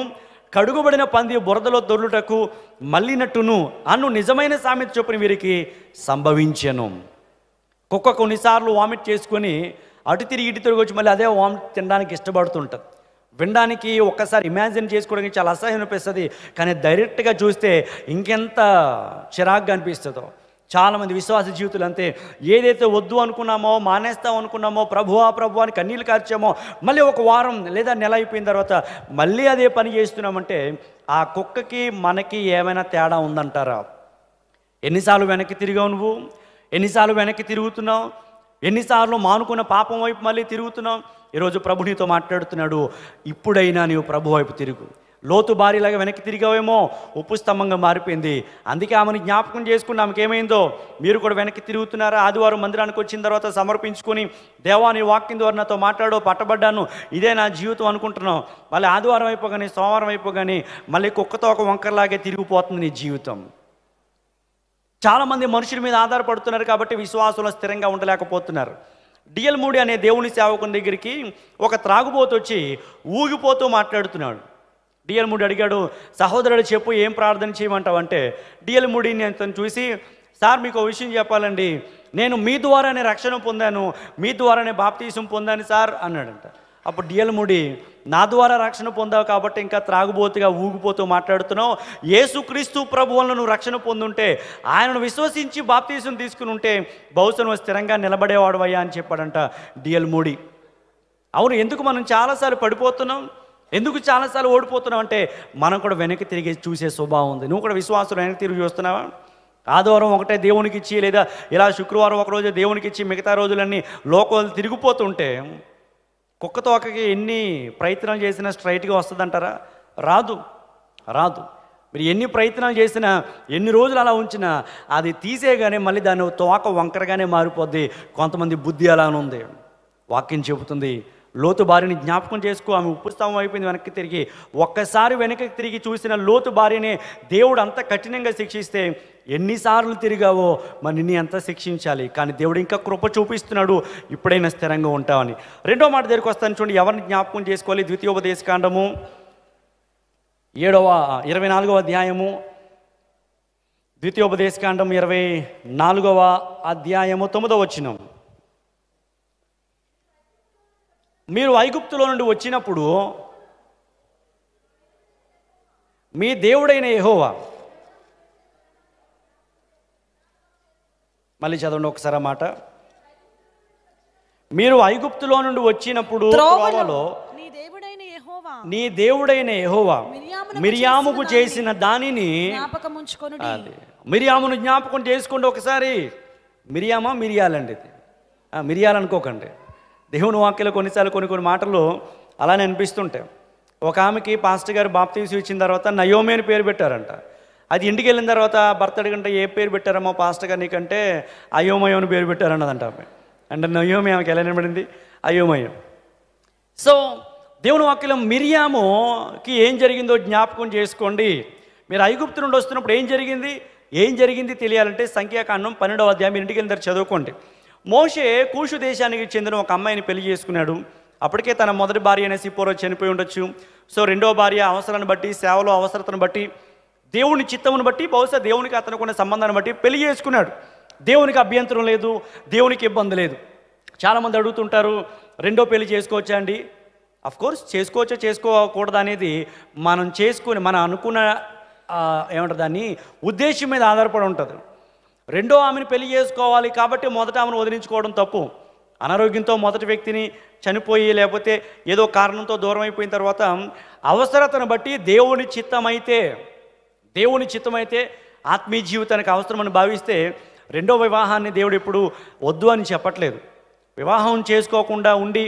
కడుగుబడిన పంది బురదలో దొర్లుటకు మళ్ళినట్టును అన్ను నిజమైన సామెత చొప్పున వీరికి సంభవించను కుక్క కొన్నిసార్లు వామిట్ చేసుకొని అటు తిరిగి ఇటు తిరిగి వచ్చి మళ్ళీ అదే వామిట్ తినడానికి ఇష్టపడుతుంటుంది వినడానికి ఒక్కసారి ఇమాజిన్ చేసుకోవడానికి చాలా అసహ్యం అనిపిస్తుంది కానీ డైరెక్ట్గా చూస్తే ఇంకెంత చిరాగ్గా అనిపిస్తుందో చాలామంది విశ్వాస జీవితులు అంతే ఏదైతే వద్దు అనుకున్నామో మానేస్తాం అనుకున్నామో ప్రభువా ప్రభు అని కన్నీళ్ళు కార్చామో మళ్ళీ ఒక వారం లేదా నెల అయిపోయిన తర్వాత మళ్ళీ అదే పని చేస్తున్నామంటే ఆ కుక్కకి మనకి ఏమైనా తేడా ఉందంటారా ఎన్నిసార్లు వెనక్కి తిరిగావు నువ్వు ఎన్నిసార్లు వెనక్కి తిరుగుతున్నావు ఎన్నిసార్లు మానుకున్న పాపం వైపు మళ్ళీ తిరుగుతున్నాం ఈరోజు ప్రభునితో మాట్లాడుతున్నాడు ఇప్పుడైనా నీవు ప్రభు వైపు తిరుగు లోతు భారీలాగా వెనక్కి తిరిగావేమో ఉప్పు స్తంభంగా మారిపోయింది అందుకే ఆమెను జ్ఞాపకం చేసుకుని ఆమెకి ఏమైందో మీరు కూడా వెనక్కి తిరుగుతున్నారా ఆదివారం మందిరానికి వచ్చిన తర్వాత సమర్పించుకొని దేవాని వాక్యం ద్వారా నాతో మాట్లాడో పట్టబడ్డాను ఇదే నా జీవితం అనుకుంటున్నావు మళ్ళీ ఆదివారం అయిపోగానే సోమవారం అయిపోగానే మళ్ళీ కుక్కతో ఒక వంకరలాగే తిరిగిపోతుంది నీ జీవితం చాలామంది మనుషుల మీద ఆధారపడుతున్నారు కాబట్టి విశ్వాసంలో స్థిరంగా ఉండలేకపోతున్నారు డిఎల్ మూడి అనే దేవుని సేవకుని దగ్గరికి ఒక త్రాగుబోతు వచ్చి ఊగిపోతూ మాట్లాడుతున్నాడు డిఎల్ మూడి అడిగాడు సహోదరుడు చెప్పు ఏం ప్రార్థన చేయమంటావు అంటే డిఎల్ మూడి నేను తను చూసి సార్ మీకు ఒక విషయం చెప్పాలండి నేను మీ ద్వారానే రక్షణ పొందాను మీ ద్వారానే బాప్తీసం పొందాను సార్ అన్నాడంట అప్పుడు డిఎల్ మూడి నా ద్వారా రక్షణ పొందావు కాబట్టి ఇంకా త్రాగుబోతుగా ఊగిపోతూ మాట్లాడుతున్నావు యేసుక్రీస్తు ప్రభువులను నువ్వు రక్షణ పొందుంటే ఆయనను విశ్వసించి బాప్తీసం తీసుకుని ఉంటే బహుశా నువ్వు స్థిరంగా అయ్యా అని చెప్పాడంట డిఎల్ మోడీ అవును ఎందుకు మనం చాలాసార్లు పడిపోతున్నాం ఎందుకు చాలాసార్లు ఓడిపోతున్నాం అంటే మనం కూడా వెనక్కి తిరిగి చూసే స్వభావం ఉంది నువ్వు కూడా విశ్వాసం వెనక్కి తిరిగి చూస్తున్నావా ఆదివారం ఒకటే దేవునికి ఇచ్చి లేదా ఇలా శుక్రవారం ఒకరోజు దేవునికి ఇచ్చి మిగతా రోజులన్నీ లోకాలు తిరిగిపోతుంటే కుక్క తోకకి ఎన్ని ప్రయత్నాలు చేసినా స్ట్రైట్గా వస్తుందంటారా రాదు రాదు మీరు ఎన్ని ప్రయత్నాలు చేసినా ఎన్ని రోజులు అలా ఉంచినా అది తీసేయగానే మళ్ళీ దాని తోక వంకరగానే మారిపోద్ది కొంతమంది బుద్ధి అలా ఉంది వాక్యం చెబుతుంది లోతు భార్యని జ్ఞాపకం చేసుకో ఆమె ఉపస్థావం అయిపోయింది వెనక్కి తిరిగి ఒక్కసారి వెనక్కి తిరిగి చూసిన లోతు భార్యని దేవుడు అంత కఠినంగా శిక్షిస్తే ఎన్నిసార్లు తిరిగావో మరి నిన్ను ఎంత శిక్షించాలి కానీ దేవుడు ఇంకా కృప చూపిస్తున్నాడు ఇప్పుడైనా స్థిరంగా ఉంటావని రెండో మాట దగ్గరికి వస్తాను చూడండి ఎవరిని జ్ఞాపకం చేసుకోవాలి ద్వితీయోపదేశకాండము కాండము ఏడవ ఇరవై నాలుగవ అధ్యాయము ద్వితీయోపదేశ కాండం ఇరవై నాలుగవ అధ్యాయము తొమ్మిదవ వచ్చినం మీరు ఐగుప్తులో నుండి వచ్చినప్పుడు మీ దేవుడైన యహోవా మళ్ళీ చదవండి ఒకసారి మాట మీరు ఐగుప్తులో నుండి వచ్చినప్పుడు నీ దేవుడైన యహోవా మిరియాముకు చేసిన దానిని మిరియామును జ్ఞాపకం చేసుకోండి ఒకసారి మిరియామా మిరియాలండి ఇది మిరియాలనుకోకండి దేవుని వాక్యలో కొన్నిసార్లు కొన్ని కొన్ని మాటలు అలానే అనిపిస్తుంటాయి ఒక ఆమెకి పాస్టర్ గారు బాప్తీసి ఇచ్చిన తర్వాత నయోమే అని పేరు పెట్టారంట అది ఇంటికి వెళ్ళిన తర్వాత భర్త అడిగంటే ఏ పేరు పెట్టారమ్మో పాస్టర్గా నీకంటే అయోమయం పేరు పెట్టారన్నదంట ఆమె అంటే నయోమి ఆమెకి ఎలా నిలబడింది అయోమయం సో దేవుని వాక్యం మిరియాముకి ఏం జరిగిందో జ్ఞాపకం చేసుకోండి మీరు ఐగుప్తు నుండి వస్తున్నప్పుడు ఏం జరిగింది ఏం జరిగింది తెలియాలంటే సంఖ్యాకాండం పన్నెండవ అధ్యాయం మీరు ఇంటికి వెళ్ళారు చదువుకోండి మోషే కూషు దేశానికి చెందిన ఒక అమ్మాయిని పెళ్లి చేసుకున్నాడు అప్పటికే తన మొదటి భార్య అనేసి పూర్వం చనిపోయి ఉండొచ్చు సో రెండో భార్య అవసరాన్ని బట్టి సేవలో అవసరతను బట్టి దేవుని చిత్తమును బట్టి బహుశా దేవునికి అతను కొన్ని సంబంధాన్ని బట్టి పెళ్లి చేసుకున్నాడు దేవునికి అభ్యంతరం లేదు దేవునికి ఇబ్బంది లేదు చాలామంది అడుగుతుంటారు రెండో పెళ్లి చేసుకోవచ్చా అండి కోర్స్ చేసుకోవచ్చా చేసుకోకూడదు అనేది మనం చేసుకుని మనం అనుకున్న ఏమంటారు దాన్ని ఉద్దేశం మీద ఆధారపడి ఉంటుంది రెండో ఆమెను పెళ్లి చేసుకోవాలి కాబట్టి మొదట ఆమెను వదిలించుకోవడం తప్పు అనారోగ్యంతో మొదటి వ్యక్తిని చనిపోయి లేకపోతే ఏదో కారణంతో దూరం అయిపోయిన తర్వాత అవసరతను బట్టి దేవుని చిత్తమైతే దేవుని చిత్తమైతే ఆత్మీయ జీవితానికి అవసరమని భావిస్తే రెండో వివాహాన్ని దేవుడు ఇప్పుడు వద్దు అని చెప్పట్లేదు వివాహం చేసుకోకుండా ఉండి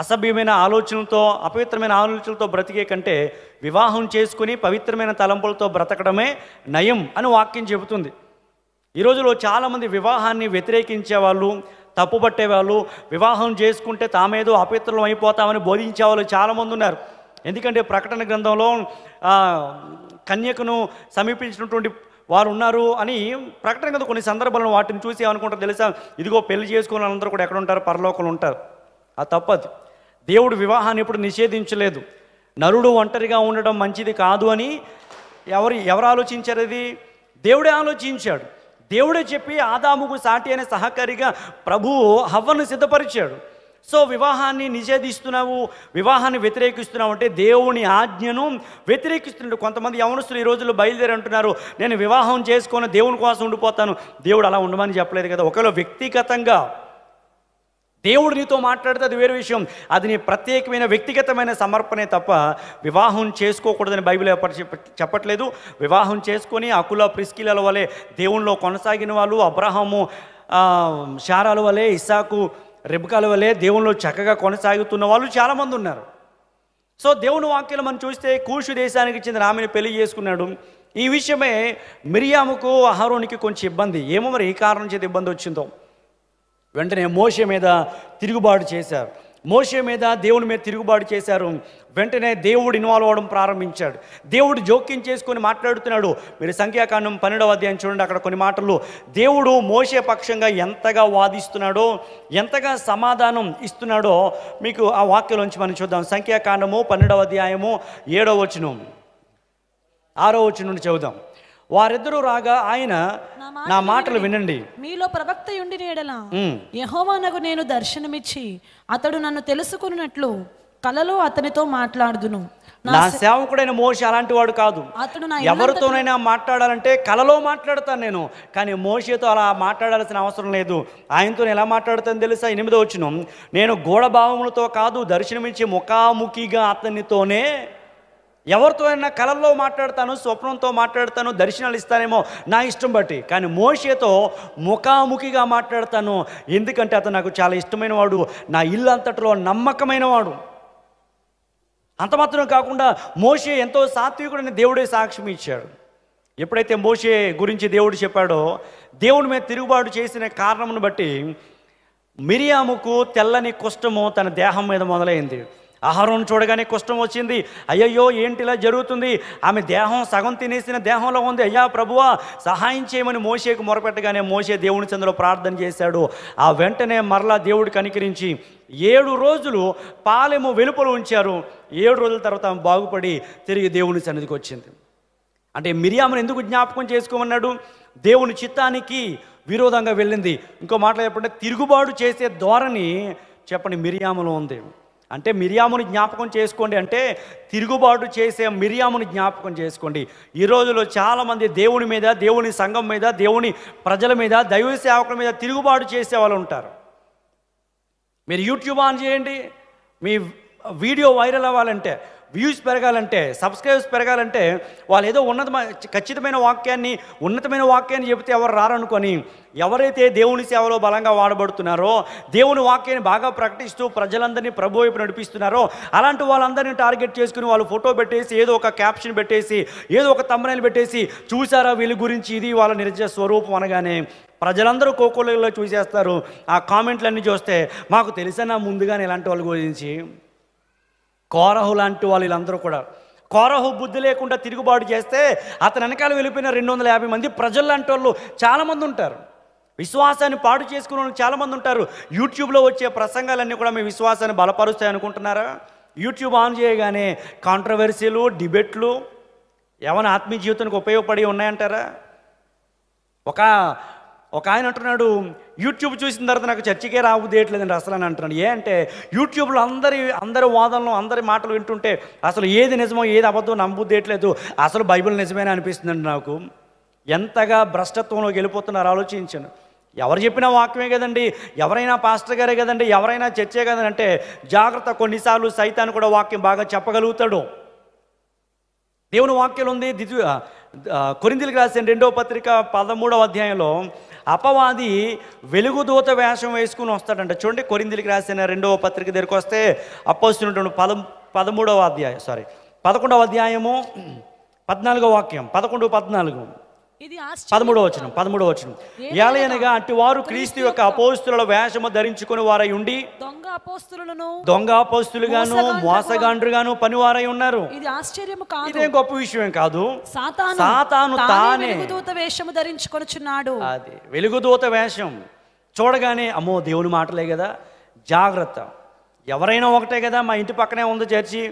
అసభ్యమైన ఆలోచనలతో అపవిత్రమైన ఆలోచనలతో బ్రతికే కంటే వివాహం చేసుకుని పవిత్రమైన తలంపులతో బ్రతకడమే నయం అని వాక్యం చెబుతుంది ఈ రోజులో చాలామంది వివాహాన్ని వ్యతిరేకించే వాళ్ళు తప్పుపట్టేవాళ్ళు వివాహం చేసుకుంటే తామేదో అపవిత్రం అయిపోతామని బోధించే వాళ్ళు చాలామంది ఉన్నారు ఎందుకంటే ప్రకటన గ్రంథంలో కన్యకను సమీపించినటువంటి వారు ఉన్నారు అని ప్రకటన కదా కొన్ని సందర్భాలను వాటిని చూసి అనుకుంటారు తెలుసా ఇదిగో పెళ్లి చేసుకుని అందరూ కూడా ఎక్కడ ఉంటారు పరలోకంలో ఉంటారు ఆ తప్పదు దేవుడు వివాహాన్ని ఎప్పుడు నిషేధించలేదు నరుడు ఒంటరిగా ఉండడం మంచిది కాదు అని ఎవరు ఎవరు ఆలోచించారు అది దేవుడే ఆలోచించాడు దేవుడే చెప్పి ఆదాముకు సాటి అనే సహకారిగా ప్రభువు హవ్వను సిద్ధపరిచాడు సో వివాహాన్ని నిషేధిస్తున్నావు వివాహాన్ని వ్యతిరేకిస్తున్నావు అంటే దేవుని ఆజ్ఞను వ్యతిరేకిస్తున్నాడు కొంతమంది యవనస్తులు ఈ రోజుల్లో బయలుదేరి అంటున్నారు నేను వివాహం చేసుకొని దేవుని కోసం ఉండిపోతాను దేవుడు అలా ఉండమని చెప్పలేదు కదా ఒకవేళ వ్యక్తిగతంగా దేవుడు నీతో మాట్లాడితే అది వేరే విషయం అది నీ ప్రత్యేకమైన వ్యక్తిగతమైన సమర్పణే తప్ప వివాహం చేసుకోకూడదని బైబిల్ చెప్పట్లేదు వివాహం చేసుకొని అకుల ప్రిస్కిలల వలె దేవుణ్ణిలో కొనసాగిన వాళ్ళు అబ్రహము శారాల వలె ఇసాకు రెబకాల వలె దేవునిలో చక్కగా కొనసాగుతున్న వాళ్ళు చాలామంది ఉన్నారు సో దేవుని వాక్యాలు మనం చూస్తే కూషు దేశానికి చెందిన ఆమెను పెళ్లి చేసుకున్నాడు ఈ విషయమే మిరియాముకు అహరోనికి కొంచెం ఇబ్బంది ఏమో మరి ఈ కారణం చేత ఇబ్బంది వచ్చిందో వెంటనే మోస మీద తిరుగుబాటు చేశారు మోసే మీద దేవుని మీద తిరుగుబాటు చేశారు వెంటనే దేవుడు ఇన్వాల్వ్ అవ్వడం ప్రారంభించాడు దేవుడు జోక్యం చేసుకొని మాట్లాడుతున్నాడు మీరు సంఖ్యాకాండం పన్నెండవ అధ్యాయం చూడండి అక్కడ కొన్ని మాటలు దేవుడు మోసే పక్షంగా ఎంతగా వాదిస్తున్నాడో ఎంతగా సమాధానం ఇస్తున్నాడో మీకు ఆ వాక్యలోంచి మనం చూద్దాం సంఖ్యాకాండము పన్నెండవ అధ్యాయము ఏడవ వచనం ఆరో వచనం నుండి చదువుదాం వారిద్దరూ రాగా ఆయన నా మాటలు వినండి మీలో ప్రవక్త ఉండి నేడలా యహోవానకు నేను దర్శనమిచ్చి అతడు నన్ను తెలుసుకున్నట్లు కలలో అతనితో మాట్లాడుదును నా సేవకుడైన మోషి అలాంటి వాడు కాదు ఎవరితోనైనా మాట్లాడాలంటే కలలో మాట్లాడతాను నేను కానీ మోషితో అలా మాట్లాడాల్సిన అవసరం లేదు ఆయనతో ఎలా మాట్లాడతాను తెలుసా ఎనిమిదో వచ్చిన నేను గోడభావములతో కాదు దర్శనమిచ్చి ముఖాముఖిగా అతనితోనే ఎవరితో అయినా కలల్లో మాట్లాడతాను స్వప్నంతో మాట్లాడతాను దర్శనాలు ఇస్తానేమో నా ఇష్టం బట్టి కానీ మోషేతో ముఖాముఖిగా మాట్లాడతాను ఎందుకంటే అతను నాకు చాలా ఇష్టమైన వాడు నా ఇల్లు అంతటిలో నమ్మకమైన వాడు అంత మాత్రం కాకుండా మోషే ఎంతో సాత్వికుడని దేవుడే సాక్ష్యం ఇచ్చాడు ఎప్పుడైతే మోషే గురించి దేవుడు చెప్పాడో దేవుడి మీద తిరుగుబాటు చేసిన కారణమును బట్టి మిరియాముకు తెల్లని కుష్టము తన దేహం మీద మొదలైంది ఆహారం చూడగానే కష్టం వచ్చింది అయ్యయ్యో ఏంటి ఇలా జరుగుతుంది ఆమె దేహం సగం తినేసిన దేహంలో ఉంది అయ్యా ప్రభువా సహాయం చేయమని మోసేకు మొరపెట్టగానే మోసే దేవుని చంద్రలో ప్రార్థన చేశాడు ఆ వెంటనే మరలా దేవుడికి కనికరించి ఏడు రోజులు పాలెము వెలుపల ఉంచారు ఏడు రోజుల తర్వాత ఆమె బాగుపడి తిరిగి దేవుని సన్నిధికి వచ్చింది అంటే మిరియామను ఎందుకు జ్ఞాపకం చేసుకోమన్నాడు దేవుని చిత్తానికి విరోధంగా వెళ్ళింది ఇంకో మాటలు చెప్పండి తిరుగుబాటు చేసే ధోరణి చెప్పండి మిరియామలో ఉంది అంటే మిరియాముని జ్ఞాపకం చేసుకోండి అంటే తిరుగుబాటు చేసే మిరియాముని జ్ఞాపకం చేసుకోండి ఈ రోజులో చాలామంది దేవుని మీద దేవుని సంఘం మీద దేవుని ప్రజల మీద దైవ సేవకుల మీద తిరుగుబాటు చేసే వాళ్ళు ఉంటారు మీరు యూట్యూబ్ ఆన్ చేయండి మీ వీడియో వైరల్ అవ్వాలంటే వ్యూస్ పెరగాలంటే సబ్స్క్రైబర్స్ పెరగాలంటే వాళ్ళు ఏదో ఉన్నత ఖచ్చితమైన వాక్యాన్ని ఉన్నతమైన వాక్యాన్ని చెబితే ఎవరు రారనుకొని ఎవరైతే దేవుని సేవలో బలంగా వాడబడుతున్నారో దేవుని వాక్యాన్ని బాగా ప్రకటిస్తూ ప్రజలందరినీ ప్రభు వైపు నడిపిస్తున్నారో అలాంటి వాళ్ళందరినీ టార్గెట్ చేసుకుని వాళ్ళు ఫోటో పెట్టేసి ఏదో ఒక క్యాప్షన్ పెట్టేసి ఏదో ఒక తమ్మనైలు పెట్టేసి చూసారా వీళ్ళ గురించి ఇది వాళ్ళ నిర్జ స్వరూపం అనగానే ప్రజలందరూ కోకోలలో చూసేస్తారు ఆ కామెంట్లన్నీ చూస్తే మాకు తెలిసిన ముందుగానే ఇలాంటి వాళ్ళ గురించి కోరహు లాంటి వాళ్ళు వీళ్ళందరూ కూడా కోరహు బుద్ధి లేకుండా తిరుగుబాటు చేస్తే అతని వెనకాల వెళ్ళిపోయిన రెండు వందల యాభై మంది ప్రజలు లాంటి వాళ్ళు చాలామంది ఉంటారు విశ్వాసాన్ని పాడు చేసుకునే వాళ్ళు చాలామంది ఉంటారు యూట్యూబ్లో వచ్చే ప్రసంగాలన్నీ కూడా మీ విశ్వాసాన్ని బలపరుస్తాయి అనుకుంటున్నారా యూట్యూబ్ ఆన్ చేయగానే కాంట్రవర్సీలు డిబేట్లు ఏమైనా ఆత్మీయ జీవితానికి ఉపయోగపడి ఉన్నాయంటారా ఒక ఒక ఆయన అంటున్నాడు యూట్యూబ్ చూసిన తర్వాత నాకు చర్చికే రావుదేయట్లేదండి అసలు అని అంటున్నాడు ఏ అంటే యూట్యూబ్లో అందరి అందరి వాదనలు అందరి మాటలు వింటుంటే అసలు ఏది నిజమో ఏది అబద్ధం నమ్ముదేయట్లేదు అసలు బైబిల్ నిజమే అనిపిస్తుందండి నాకు ఎంతగా భ్రష్టత్వంలోకి వెళ్ళిపోతున్నారు ఆలోచించాను ఎవరు చెప్పినా వాక్యమే కదండి ఎవరైనా పాస్టర్ గారే కదండి ఎవరైనా చర్చే కదండి అంటే జాగ్రత్త కొన్నిసార్లు సైతాన్ని కూడా వాక్యం బాగా చెప్పగలుగుతాడు దేవుని వాక్యం ఉంది ద్వి కొరిందిలకు రాసిన రెండవ పత్రిక పదమూడవ అధ్యాయంలో అపవాది వెలుగుదూత వేషం వేసుకుని వస్తాడంట చూడండి కొరిందులకి రాసిన రెండవ పత్రిక దగ్గరికి వస్తే అప్పొస్తున్నటువంటి పదం పదమూడవ అధ్యాయం సారీ పదకొండవ అధ్యాయము పద్నాలుగో వాక్యం పదకొండు పద్నాలుగు పదమూడో వచనం పదమూడవ వచనం ఏలయనగా అంటే వారు క్రీస్తు యొక్క అపోస్తుల వేషము ధరించుకుని వారై ఉండి దొంగ అపోస్తులను దొంగ అపోస్తులుగాను మోసగాండ్రుగాను పనివారై ఉన్నారు ఇది ఆశ్చర్యము కాదు ఇదేం గొప్ప విషయం కాదు సాతాను తానే వెలుగుదూత వేషము చున్నాడు అది వెలుగుదూత వేషం చూడగానే అమ్మో దేవుని మాటలే కదా జాగ్రత్త ఎవరైనా ఒకటే కదా మా ఇంటి పక్కనే ఉంది చర్చి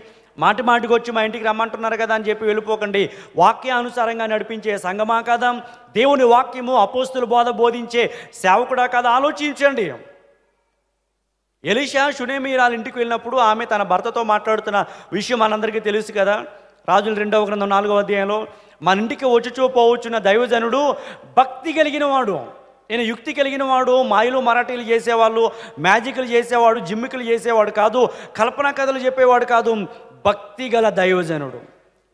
మాటి మాటికి వచ్చి మా ఇంటికి రమ్మంటున్నారు కదా అని చెప్పి వెళ్ళిపోకండి వాక్యానుసారంగా నడిపించే సంగమా కదా దేవుని వాక్యము అపోస్తుల బోధ బోధించే సేవకుడా కదా ఆలోచించండి ఎలిషా షునేమీరాల ఇంటికి వెళ్ళినప్పుడు ఆమె తన భర్తతో మాట్లాడుతున్న విషయం మనందరికీ తెలుసు కదా రాజుల రెండవ గ్రంథం నాలుగవ అధ్యాయంలో మన ఇంటికి వచ్చుచూ పోవచ్చున్న దైవజనుడు భక్తి కలిగిన వాడు నేను యుక్తి కలిగిన వాడు మాయలు మరాఠీలు చేసేవాళ్ళు మ్యాజిక్లు చేసేవాడు జిమ్మికలు చేసేవాడు కాదు కల్పన కథలు చెప్పేవాడు కాదు భక్తి గల దైవజనుడు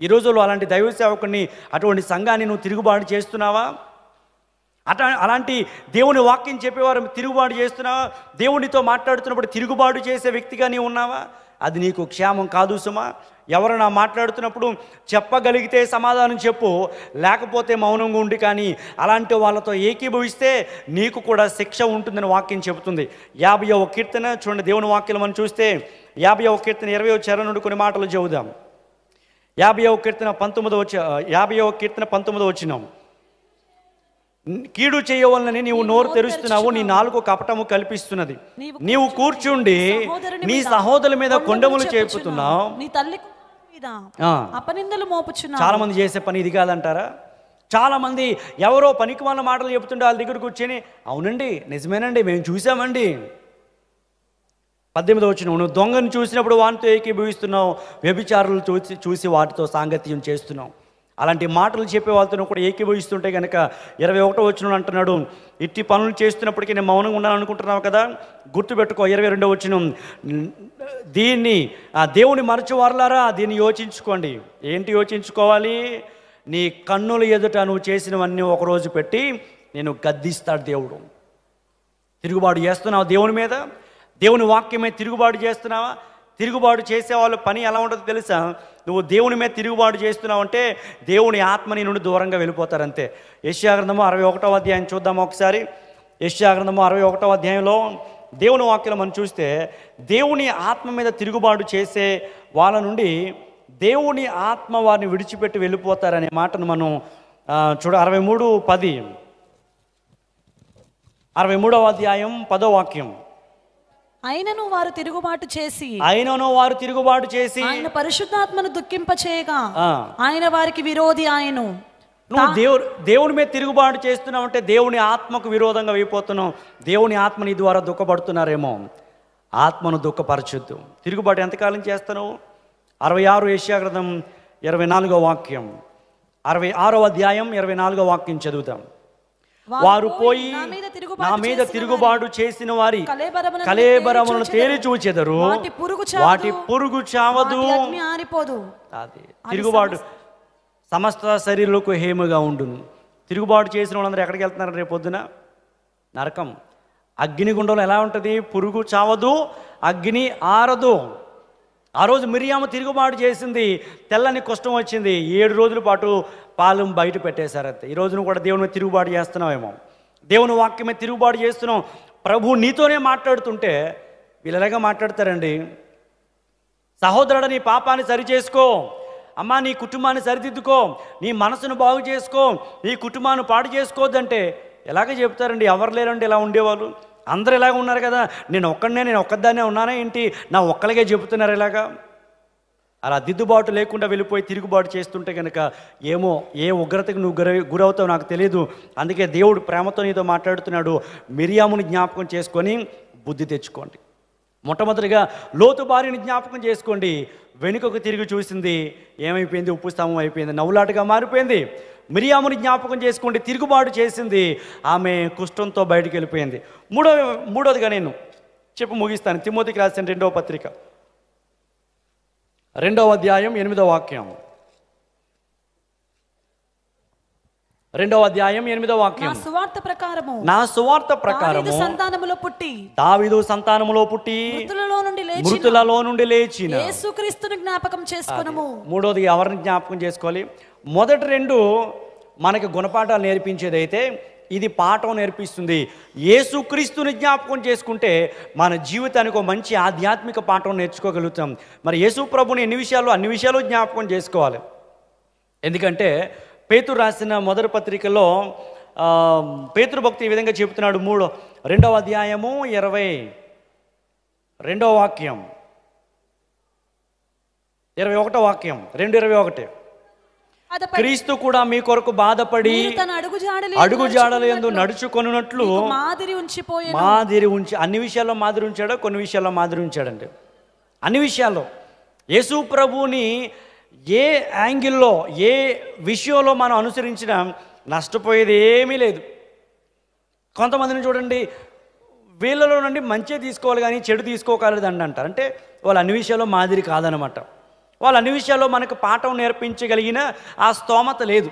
ఈ రోజుల్లో అలాంటి దైవ సేవకుని అటువంటి సంఘాన్ని నువ్వు తిరుగుబాటు చేస్తున్నావా అట అలాంటి దేవుని వాక్యం చెప్పేవారు తిరుగుబాటు చేస్తున్నావా దేవునితో మాట్లాడుతున్నప్పుడు తిరుగుబాటు చేసే వ్యక్తిగా నీవు ఉన్నావా అది నీకు క్షేమం కాదు సుమా ఎవరైనా మాట్లాడుతున్నప్పుడు చెప్పగలిగితే సమాధానం చెప్పు లేకపోతే మౌనంగా ఉండి కానీ అలాంటి వాళ్ళతో ఏకీభవిస్తే నీకు కూడా శిక్ష ఉంటుందని వాక్యం చెబుతుంది యాభై కీర్తన చూడండి దేవుని వాక్యం మనం చూస్తే యాభై ఒక కీర్తన ఇరవై చరణం నుండి కొన్ని మాటలు చెబుదాం యాభై ఒక కీర్తన పంతొమ్మిది వచ్చి యాభై ఒక కీర్తన పంతొమ్మిదో వచ్చినాం కీడు చేయవలనని నీవు నోరు తెరుస్తున్నావు నీ నాలుగు కపటము కల్పిస్తున్నది నీవు కూర్చుండి నీ సహోదరుల మీద కొండములు చేపుతున్నావు నీ చాలా మంది చేసే పని ఇది కాదంటారా చాలా మంది ఎవరో పనికి మాటలు చెప్తుంటే వాళ్ళ దగ్గర కూర్చొని అవునండి నిజమేనండి మేము చూసామండి పద్దెనిమిదో వచ్చిన నువ్వు దొంగను చూసినప్పుడు వానితో ఏకీభవిస్తున్నావు వ్యభిచారులు చూసి చూసి వాటితో సాంగత్యం చేస్తున్నావు అలాంటి మాటలు చెప్పే వాళ్ళతో కూడా ఏకీభవిస్తుంటే కనుక ఇరవై ఒకటో వచ్చిన అంటున్నాడు ఇట్టి పనులు చేస్తున్నప్పటికీ నేను మౌనంగా ఉండాలని అనుకుంటున్నావు కదా గుర్తుపెట్టుకో ఇరవై రెండో వచ్చిన దీన్ని ఆ దేవుని మరచువారలారా దీన్ని యోచించుకోండి ఏంటి యోచించుకోవాలి నీ కన్నుల ఎదుట నువ్వు చేసినవన్నీ ఒకరోజు పెట్టి నేను గద్దిస్తాడు దేవుడు తిరుగుబాటు చేస్తున్నావు దేవుని మీద దేవుని వాక్యమే తిరుగుబాటు చేస్తున్నావా తిరుగుబాటు చేసే వాళ్ళ పని ఎలా ఉంటుందో తెలుసా నువ్వు దేవుని మీద తిరుగుబాటు చేస్తున్నావు అంటే దేవుని ఆత్మని నుండి దూరంగా వెళ్ళిపోతారంతే యశ్యాగ్రంథము అరవై ఒకటో అధ్యాయం చూద్దాం ఒకసారి యశ్యాగ్రంథము అరవై ఒకటో అధ్యాయంలో దేవుని వాక్యం మనం చూస్తే దేవుని ఆత్మ మీద తిరుగుబాటు చేసే వాళ్ళ నుండి దేవుని ఆత్మ వారిని విడిచిపెట్టి వెళ్ళిపోతారనే మాటను మనం చూడ అరవై మూడు పది అరవై మూడవ అధ్యాయం పదో వాక్యం అయినను వారు తిరుగుబాటు చేసి అయినను వారు తిరుగుబాటు చేసి ఆయన పరిశుద్ధాత్మను దుఃఖింప చేయగా ఆయన వారికి విరోధి ఆయను నువ్వు దేవుడు దేవుని మీద తిరుగుబాటు చేస్తున్నావు అంటే దేవుని ఆత్మకు విరోధంగా అయిపోతున్నావు దేవుని ఆత్మ నీ ద్వారా దుఃఖపడుతున్నారేమో ఆత్మను దుఃఖపరచుద్దు తిరుగుబాటు ఎంతకాలం చేస్తాను అరవై ఆరు ఏషియాగ్రథం ఇరవై నాలుగో వాక్యం అరవై ఆరో అధ్యాయం ఇరవై నాలుగో వాక్యం చదువుతాం వారు పోయి నా మీద తిరుగుబాటు చేసిన వారి కలేబరములను తేలి చూచెదరు వాటి పురుగు చావదు తిరుగుబాటు సమస్త శరీరంలోకి హేముగా ఉండును తిరుగుబాటు చేసిన వాళ్ళందరూ ఎక్కడికి వెళ్తున్నారు రేపొద్దున నరకం అగ్ని అగ్నిగుండంలో ఎలా ఉంటుంది పురుగు చావదు అగ్ని ఆరదు ఆ రోజు మిరియామ తిరుగుబాటు చేసింది తెల్లని కుష్టం వచ్చింది ఏడు రోజుల పాటు పాలం బయట పెట్టేశారంతే ఈ రోజును కూడా దేవుని తిరుగుబాటు చేస్తున్నామేమో దేవుని వాక్యమే తిరుగుబాటు చేస్తున్నాం ప్రభు నీతోనే మాట్లాడుతుంటే వీళ్ళలాగా మాట్లాడతారండి సహోదరుడు నీ పాపాన్ని సరిచేసుకో అమ్మా నీ కుటుంబాన్ని సరిదిద్దుకో నీ మనసును బాగు చేసుకో నీ కుటుంబాన్ని పాడు చేసుకోవద్దంటే ఎలాగ చెప్తారండి ఎవరు లేరండి ఇలా ఉండేవాళ్ళు అందరు ఇలాగ ఉన్నారు కదా నేను ఒక్కడనే నేను ఒక్కదానే ఉన్నానా ఏంటి నా ఒక్కలిగే చెబుతున్నారు ఇలాగా అలా దిద్దుబాటు లేకుండా వెళ్ళిపోయి తిరుగుబాటు చేస్తుంటే కనుక ఏమో ఏ ఉగ్రతకు నువ్వు గురవి గురవుతావు నాకు తెలియదు అందుకే దేవుడు ప్రేమతో నీతో మాట్లాడుతున్నాడు మిరియాముని జ్ఞాపకం చేసుకొని బుద్ధి తెచ్చుకోండి మొట్టమొదటిగా లోతు భార్యని జ్ఞాపకం చేసుకోండి వెనుకకు తిరిగి చూసింది ఏమైపోయింది ఉప్పు స్తంభం అయిపోయింది నవ్వులాటగా మారిపోయింది మిరియాముని జ్ఞాపకం చేసుకోండి తిరుగుబాటు చేసింది ఆమె కుష్టంతో బయటికి వెళ్ళిపోయింది మూడో మూడోదిగా నేను చెప్పు ముగిస్తాను తిమోతికి రాసిన రెండవ పత్రిక రెండవ అధ్యాయం ఎనిమిదవ వాక్యం రెండవ అధ్యాయం ఎనిమిదో వాక్యం నా సువార్త ప్రకారము నా సువార్త ప్రకారము సంతానములో పుట్టి దావీదు సంతానములో పుట్టి మృతులలో నుండి లేచి మృతులలో నుండి లేచిన యేసుక్రీస్తుని జ్ఞాపకం చేసుకునము మూడోది ఎవరిని జ్ఞాపకం చేసుకోవాలి మొదటి రెండు మనకి గుణపాఠాలు నేర్పించేది అయితే ఇది పాఠం నేర్పిస్తుంది యేసుక్రీస్తుని జ్ఞాపకం చేసుకుంటే మన జీవితానికి ఒక మంచి ఆధ్యాత్మిక పాఠం నేర్చుకోగలుగుతాం మరి యేసు ప్రభుని ఎన్ని విషయాలు అన్ని విషయాలు జ్ఞాపకం చేసుకోవాలి ఎందుకంటే పేతురు రాసిన మొదటి పత్రికలో పేతృభక్తి ఈ విధంగా చెబుతున్నాడు మూడో రెండవ అధ్యాయము ఇరవై రెండవ వాక్యం ఇరవై ఒకటో వాక్యం రెండు ఇరవై ఒకటి క్రీస్తు కూడా మీ కొరకు బాధపడి అడుగు జాడలు నడుచుకొనున్నట్లు మాదిరి ఉంచిపోయి మాదిరి ఉంచి అన్ని విషయాల్లో మాదిరి ఉంచాడో కొన్ని విషయాల్లో మాదిరి ఉంచాడండి అన్ని విషయాల్లో యేసు ప్రభుని ఏ యాంగిల్లో ఏ విషయంలో మనం అనుసరించినా నష్టపోయేది ఏమీ లేదు కొంతమందిని చూడండి వీళ్ళలో నుండి మంచి తీసుకోవాలి కానీ చెడు తీసుకోగలదు అని అంటారు అంటే వాళ్ళు అన్ని విషయాల్లో మాదిరి కాదనమాట వాళ్ళు అన్ని విషయాల్లో మనకు పాఠం నేర్పించగలిగిన ఆ స్తోమత లేదు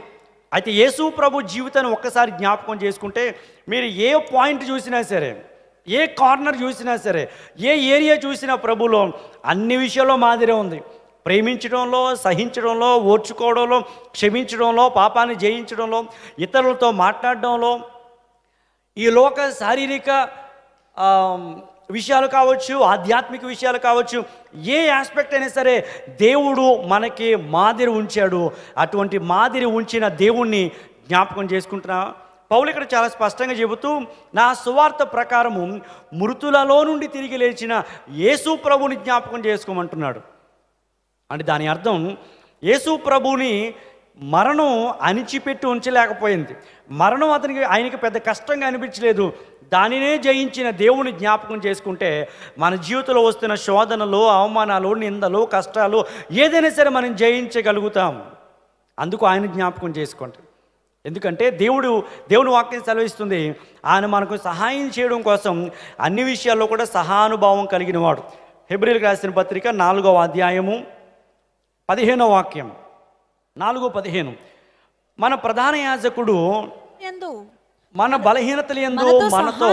అయితే యేసు ప్రభు జీవితాన్ని ఒక్కసారి జ్ఞాపకం చేసుకుంటే మీరు ఏ పాయింట్ చూసినా సరే ఏ కార్నర్ చూసినా సరే ఏ ఏరియా చూసినా ప్రభులో అన్ని విషయాల్లో మాదిరే ఉంది ప్రేమించడంలో సహించడంలో ఓర్చుకోవడంలో క్షమించడంలో పాపాన్ని జయించడంలో ఇతరులతో మాట్లాడడంలో ఈ లోక శారీరక విషయాలు కావచ్చు ఆధ్యాత్మిక విషయాలు కావచ్చు ఏ ఆస్పెక్ట్ అయినా సరే దేవుడు మనకి మాదిరి ఉంచాడు అటువంటి మాదిరి ఉంచిన దేవుణ్ణి జ్ఞాపకం చేసుకుంటున్నా పౌలు ఇక్కడ చాలా స్పష్టంగా చెబుతూ నా సువార్త ప్రకారము మృతులలో నుండి తిరిగి లేచిన యేసు ప్రభుని జ్ఞాపకం చేసుకోమంటున్నాడు అంటే దాని అర్థం యేసు ప్రభుని మరణం అణిచిపెట్టి ఉంచలేకపోయింది మరణం అతనికి ఆయనకి పెద్ద కష్టంగా అనిపించలేదు దానినే జయించిన దేవుని జ్ఞాపకం చేసుకుంటే మన జీవితంలో వస్తున్న శోధనలు అవమానాలు నిందలు కష్టాలు ఏదైనా సరే మనం జయించగలుగుతాం అందుకు ఆయన జ్ఞాపకం చేసుకోండి ఎందుకంటే దేవుడు దేవుని వాక్యం సెలవిస్తుంది ఆయన మనకు సహాయం చేయడం కోసం అన్ని విషయాల్లో కూడా సహానుభావం కలిగిన వాడు హెబ్రిల్ రాసిన పత్రిక నాలుగవ అధ్యాయము పదిహేనో వాక్యం నాలుగు పదిహేను మన ప్రధాన యాజకుడు మన బలహీనతలు ఎందు మనతో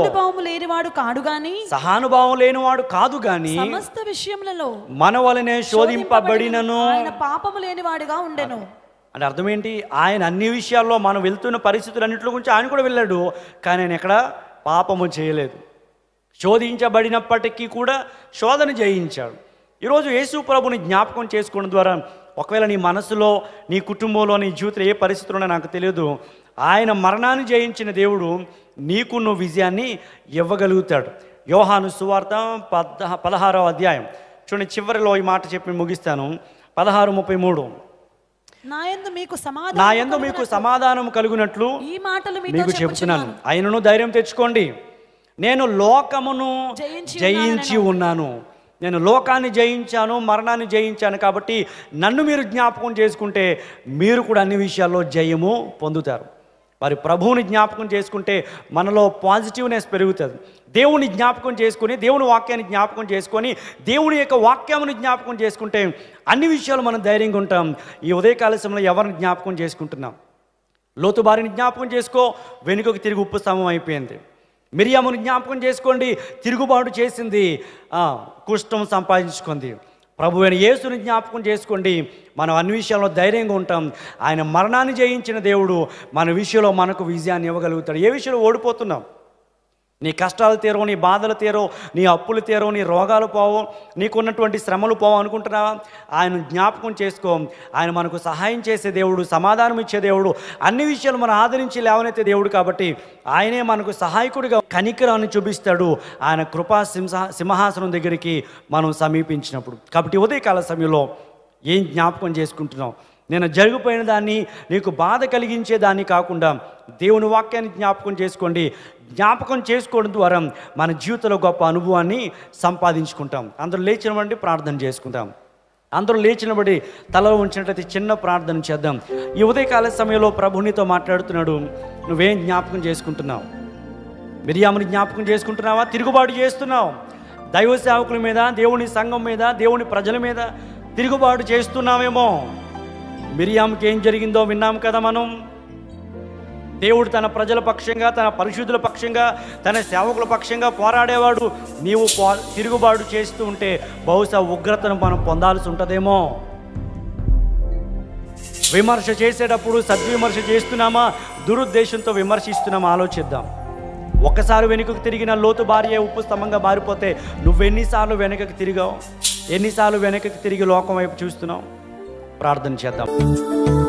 లేనివాడు కాడు గాని సహానుభావం లేనివాడు కాదు గాని సమస్త విషయములలో మన వలనే శోధింపబడినను ఆయన పాపము లేనివాడుగా ఉండెను అంటే అర్థం ఏంటి ఆయన అన్ని విషయాల్లో మనం వెళ్తున్న పరిస్థితులన్నింటి గురించి ఆయన కూడా వెళ్ళాడు కానీ ఆయన ఎక్కడ పాపము చేయలేదు శోధించబడినప్పటికీ కూడా శోధన జయించాడు ఈరోజు యేసు ప్రభుని జ్ఞాపకం చేసుకోవడం ద్వారా ఒకవేళ నీ మనసులో నీ కుటుంబంలో నీ జీవితంలో ఏ పరిస్థితులు ఉన్నాయో నాకు తెలియదు ఆయన మరణాన్ని జయించిన దేవుడు నీకున్న విజయాన్ని ఇవ్వగలుగుతాడు యోహాను సువార్త పద్ద పదహారవ అధ్యాయం చూడండి చివరిలో ఈ మాట చెప్పి ముగిస్తాను పదహారు ముప్పై మూడు నాయందు మీకు సమాధానం నాయందు మీకు సమాధానం కలుగునట్లు ఈ మాటలు మీకు చెబుతున్నాను ఆయనను ధైర్యం తెచ్చుకోండి నేను లోకమును జయించి ఉన్నాను నేను లోకాన్ని జయించాను మరణాన్ని జయించాను కాబట్టి నన్ను మీరు జ్ఞాపకం చేసుకుంటే మీరు కూడా అన్ని విషయాల్లో జయము పొందుతారు వారి ప్రభువుని జ్ఞాపకం చేసుకుంటే మనలో పాజిటివ్నెస్ పెరుగుతుంది దేవుని జ్ఞాపకం చేసుకుని దేవుని వాక్యాన్ని జ్ఞాపకం చేసుకొని దేవుని యొక్క వాక్యమును జ్ఞాపకం చేసుకుంటే అన్ని విషయాలు మనం ధైర్యంగా ఉంటాం ఈ ఉదయకాల సమయంలో ఎవరిని జ్ఞాపకం చేసుకుంటున్నాం లోతుబారిని జ్ఞాపకం చేసుకో వెనుకకు తిరిగి ఉప్పు స్తంభం అయిపోయింది మిరియామును జ్ఞాపకం చేసుకోండి తిరుగుబాటు చేసింది కుష్టం సంపాదించుకుంది ప్రభు అయిన యేసుని జ్ఞాపకం చేసుకోండి మనం అన్ని విషయాల్లో ధైర్యంగా ఉంటాం ఆయన మరణాన్ని జయించిన దేవుడు మన విషయంలో మనకు విజయాన్ని ఇవ్వగలుగుతాడు ఏ విషయంలో ఓడిపోతున్నాం నీ కష్టాలు తీరవు నీ బాధలు తీరవు నీ అప్పులు తీరవు నీ రోగాలు పోవు నీకున్నటువంటి శ్రమలు పోవు అనుకుంటున్నావా ఆయన జ్ఞాపకం చేసుకో ఆయన మనకు సహాయం చేసే దేవుడు సమాధానం ఇచ్చే దేవుడు అన్ని విషయాలు మనం ఆదరించి లేవనైతే దేవుడు కాబట్టి ఆయనే మనకు సహాయకుడిగా కనికరాన్ని చూపిస్తాడు ఆయన కృపా సింహాసనం దగ్గరికి మనం సమీపించినప్పుడు కాబట్టి ఉదయకాల సమయంలో ఏం జ్ఞాపకం చేసుకుంటున్నాం నేను జరిగిపోయిన దాన్ని నీకు బాధ కలిగించే దాన్ని కాకుండా దేవుని వాక్యాన్ని జ్ఞాపకం చేసుకోండి జ్ఞాపకం చేసుకోవడం ద్వారా మన జీవితంలో గొప్ప అనుభవాన్ని సంపాదించుకుంటాం అందరూ లేచినవండి ప్రార్థన చేసుకుంటాం అందరూ లేచినబడి తల ఉంచినట్లయితే చిన్న ప్రార్థన చేద్దాం ఈ ఉదయకాల సమయంలో ప్రభునితో మాట్లాడుతున్నాడు నువ్వేం జ్ఞాపకం చేసుకుంటున్నావు మిరియాముని జ్ఞాపకం చేసుకుంటున్నావా తిరుగుబాటు చేస్తున్నావు దైవ సేవకుల మీద దేవుని సంఘం మీద దేవుని ప్రజల మీద తిరుగుబాటు చేస్తున్నామేమో మిరియాంకి ఏం జరిగిందో విన్నాం కదా మనం దేవుడు తన ప్రజల పక్షంగా తన పరిశుద్ధుల పక్షంగా తన సేవకుల పక్షంగా పోరాడేవాడు నీవు పో తిరుగుబాటు చేస్తూ ఉంటే బహుశా ఉగ్రతను మనం పొందాల్సి ఉంటుందేమో విమర్శ చేసేటప్పుడు సద్విమర్శ చేస్తున్నామా దురుద్దేశంతో విమర్శిస్తున్నామా ఆలోచిద్దాం ఒక్కసారి వెనుకకు తిరిగిన లోతు భార్య ఉప్పు స్తంభంగా మారిపోతే నువ్వెన్నిసార్లు వెనుకకు తిరిగావు ఎన్నిసార్లు వెనుకకు తిరిగి లోకం వైపు చూస్తున్నావు ప్రార్థన చేద్దాం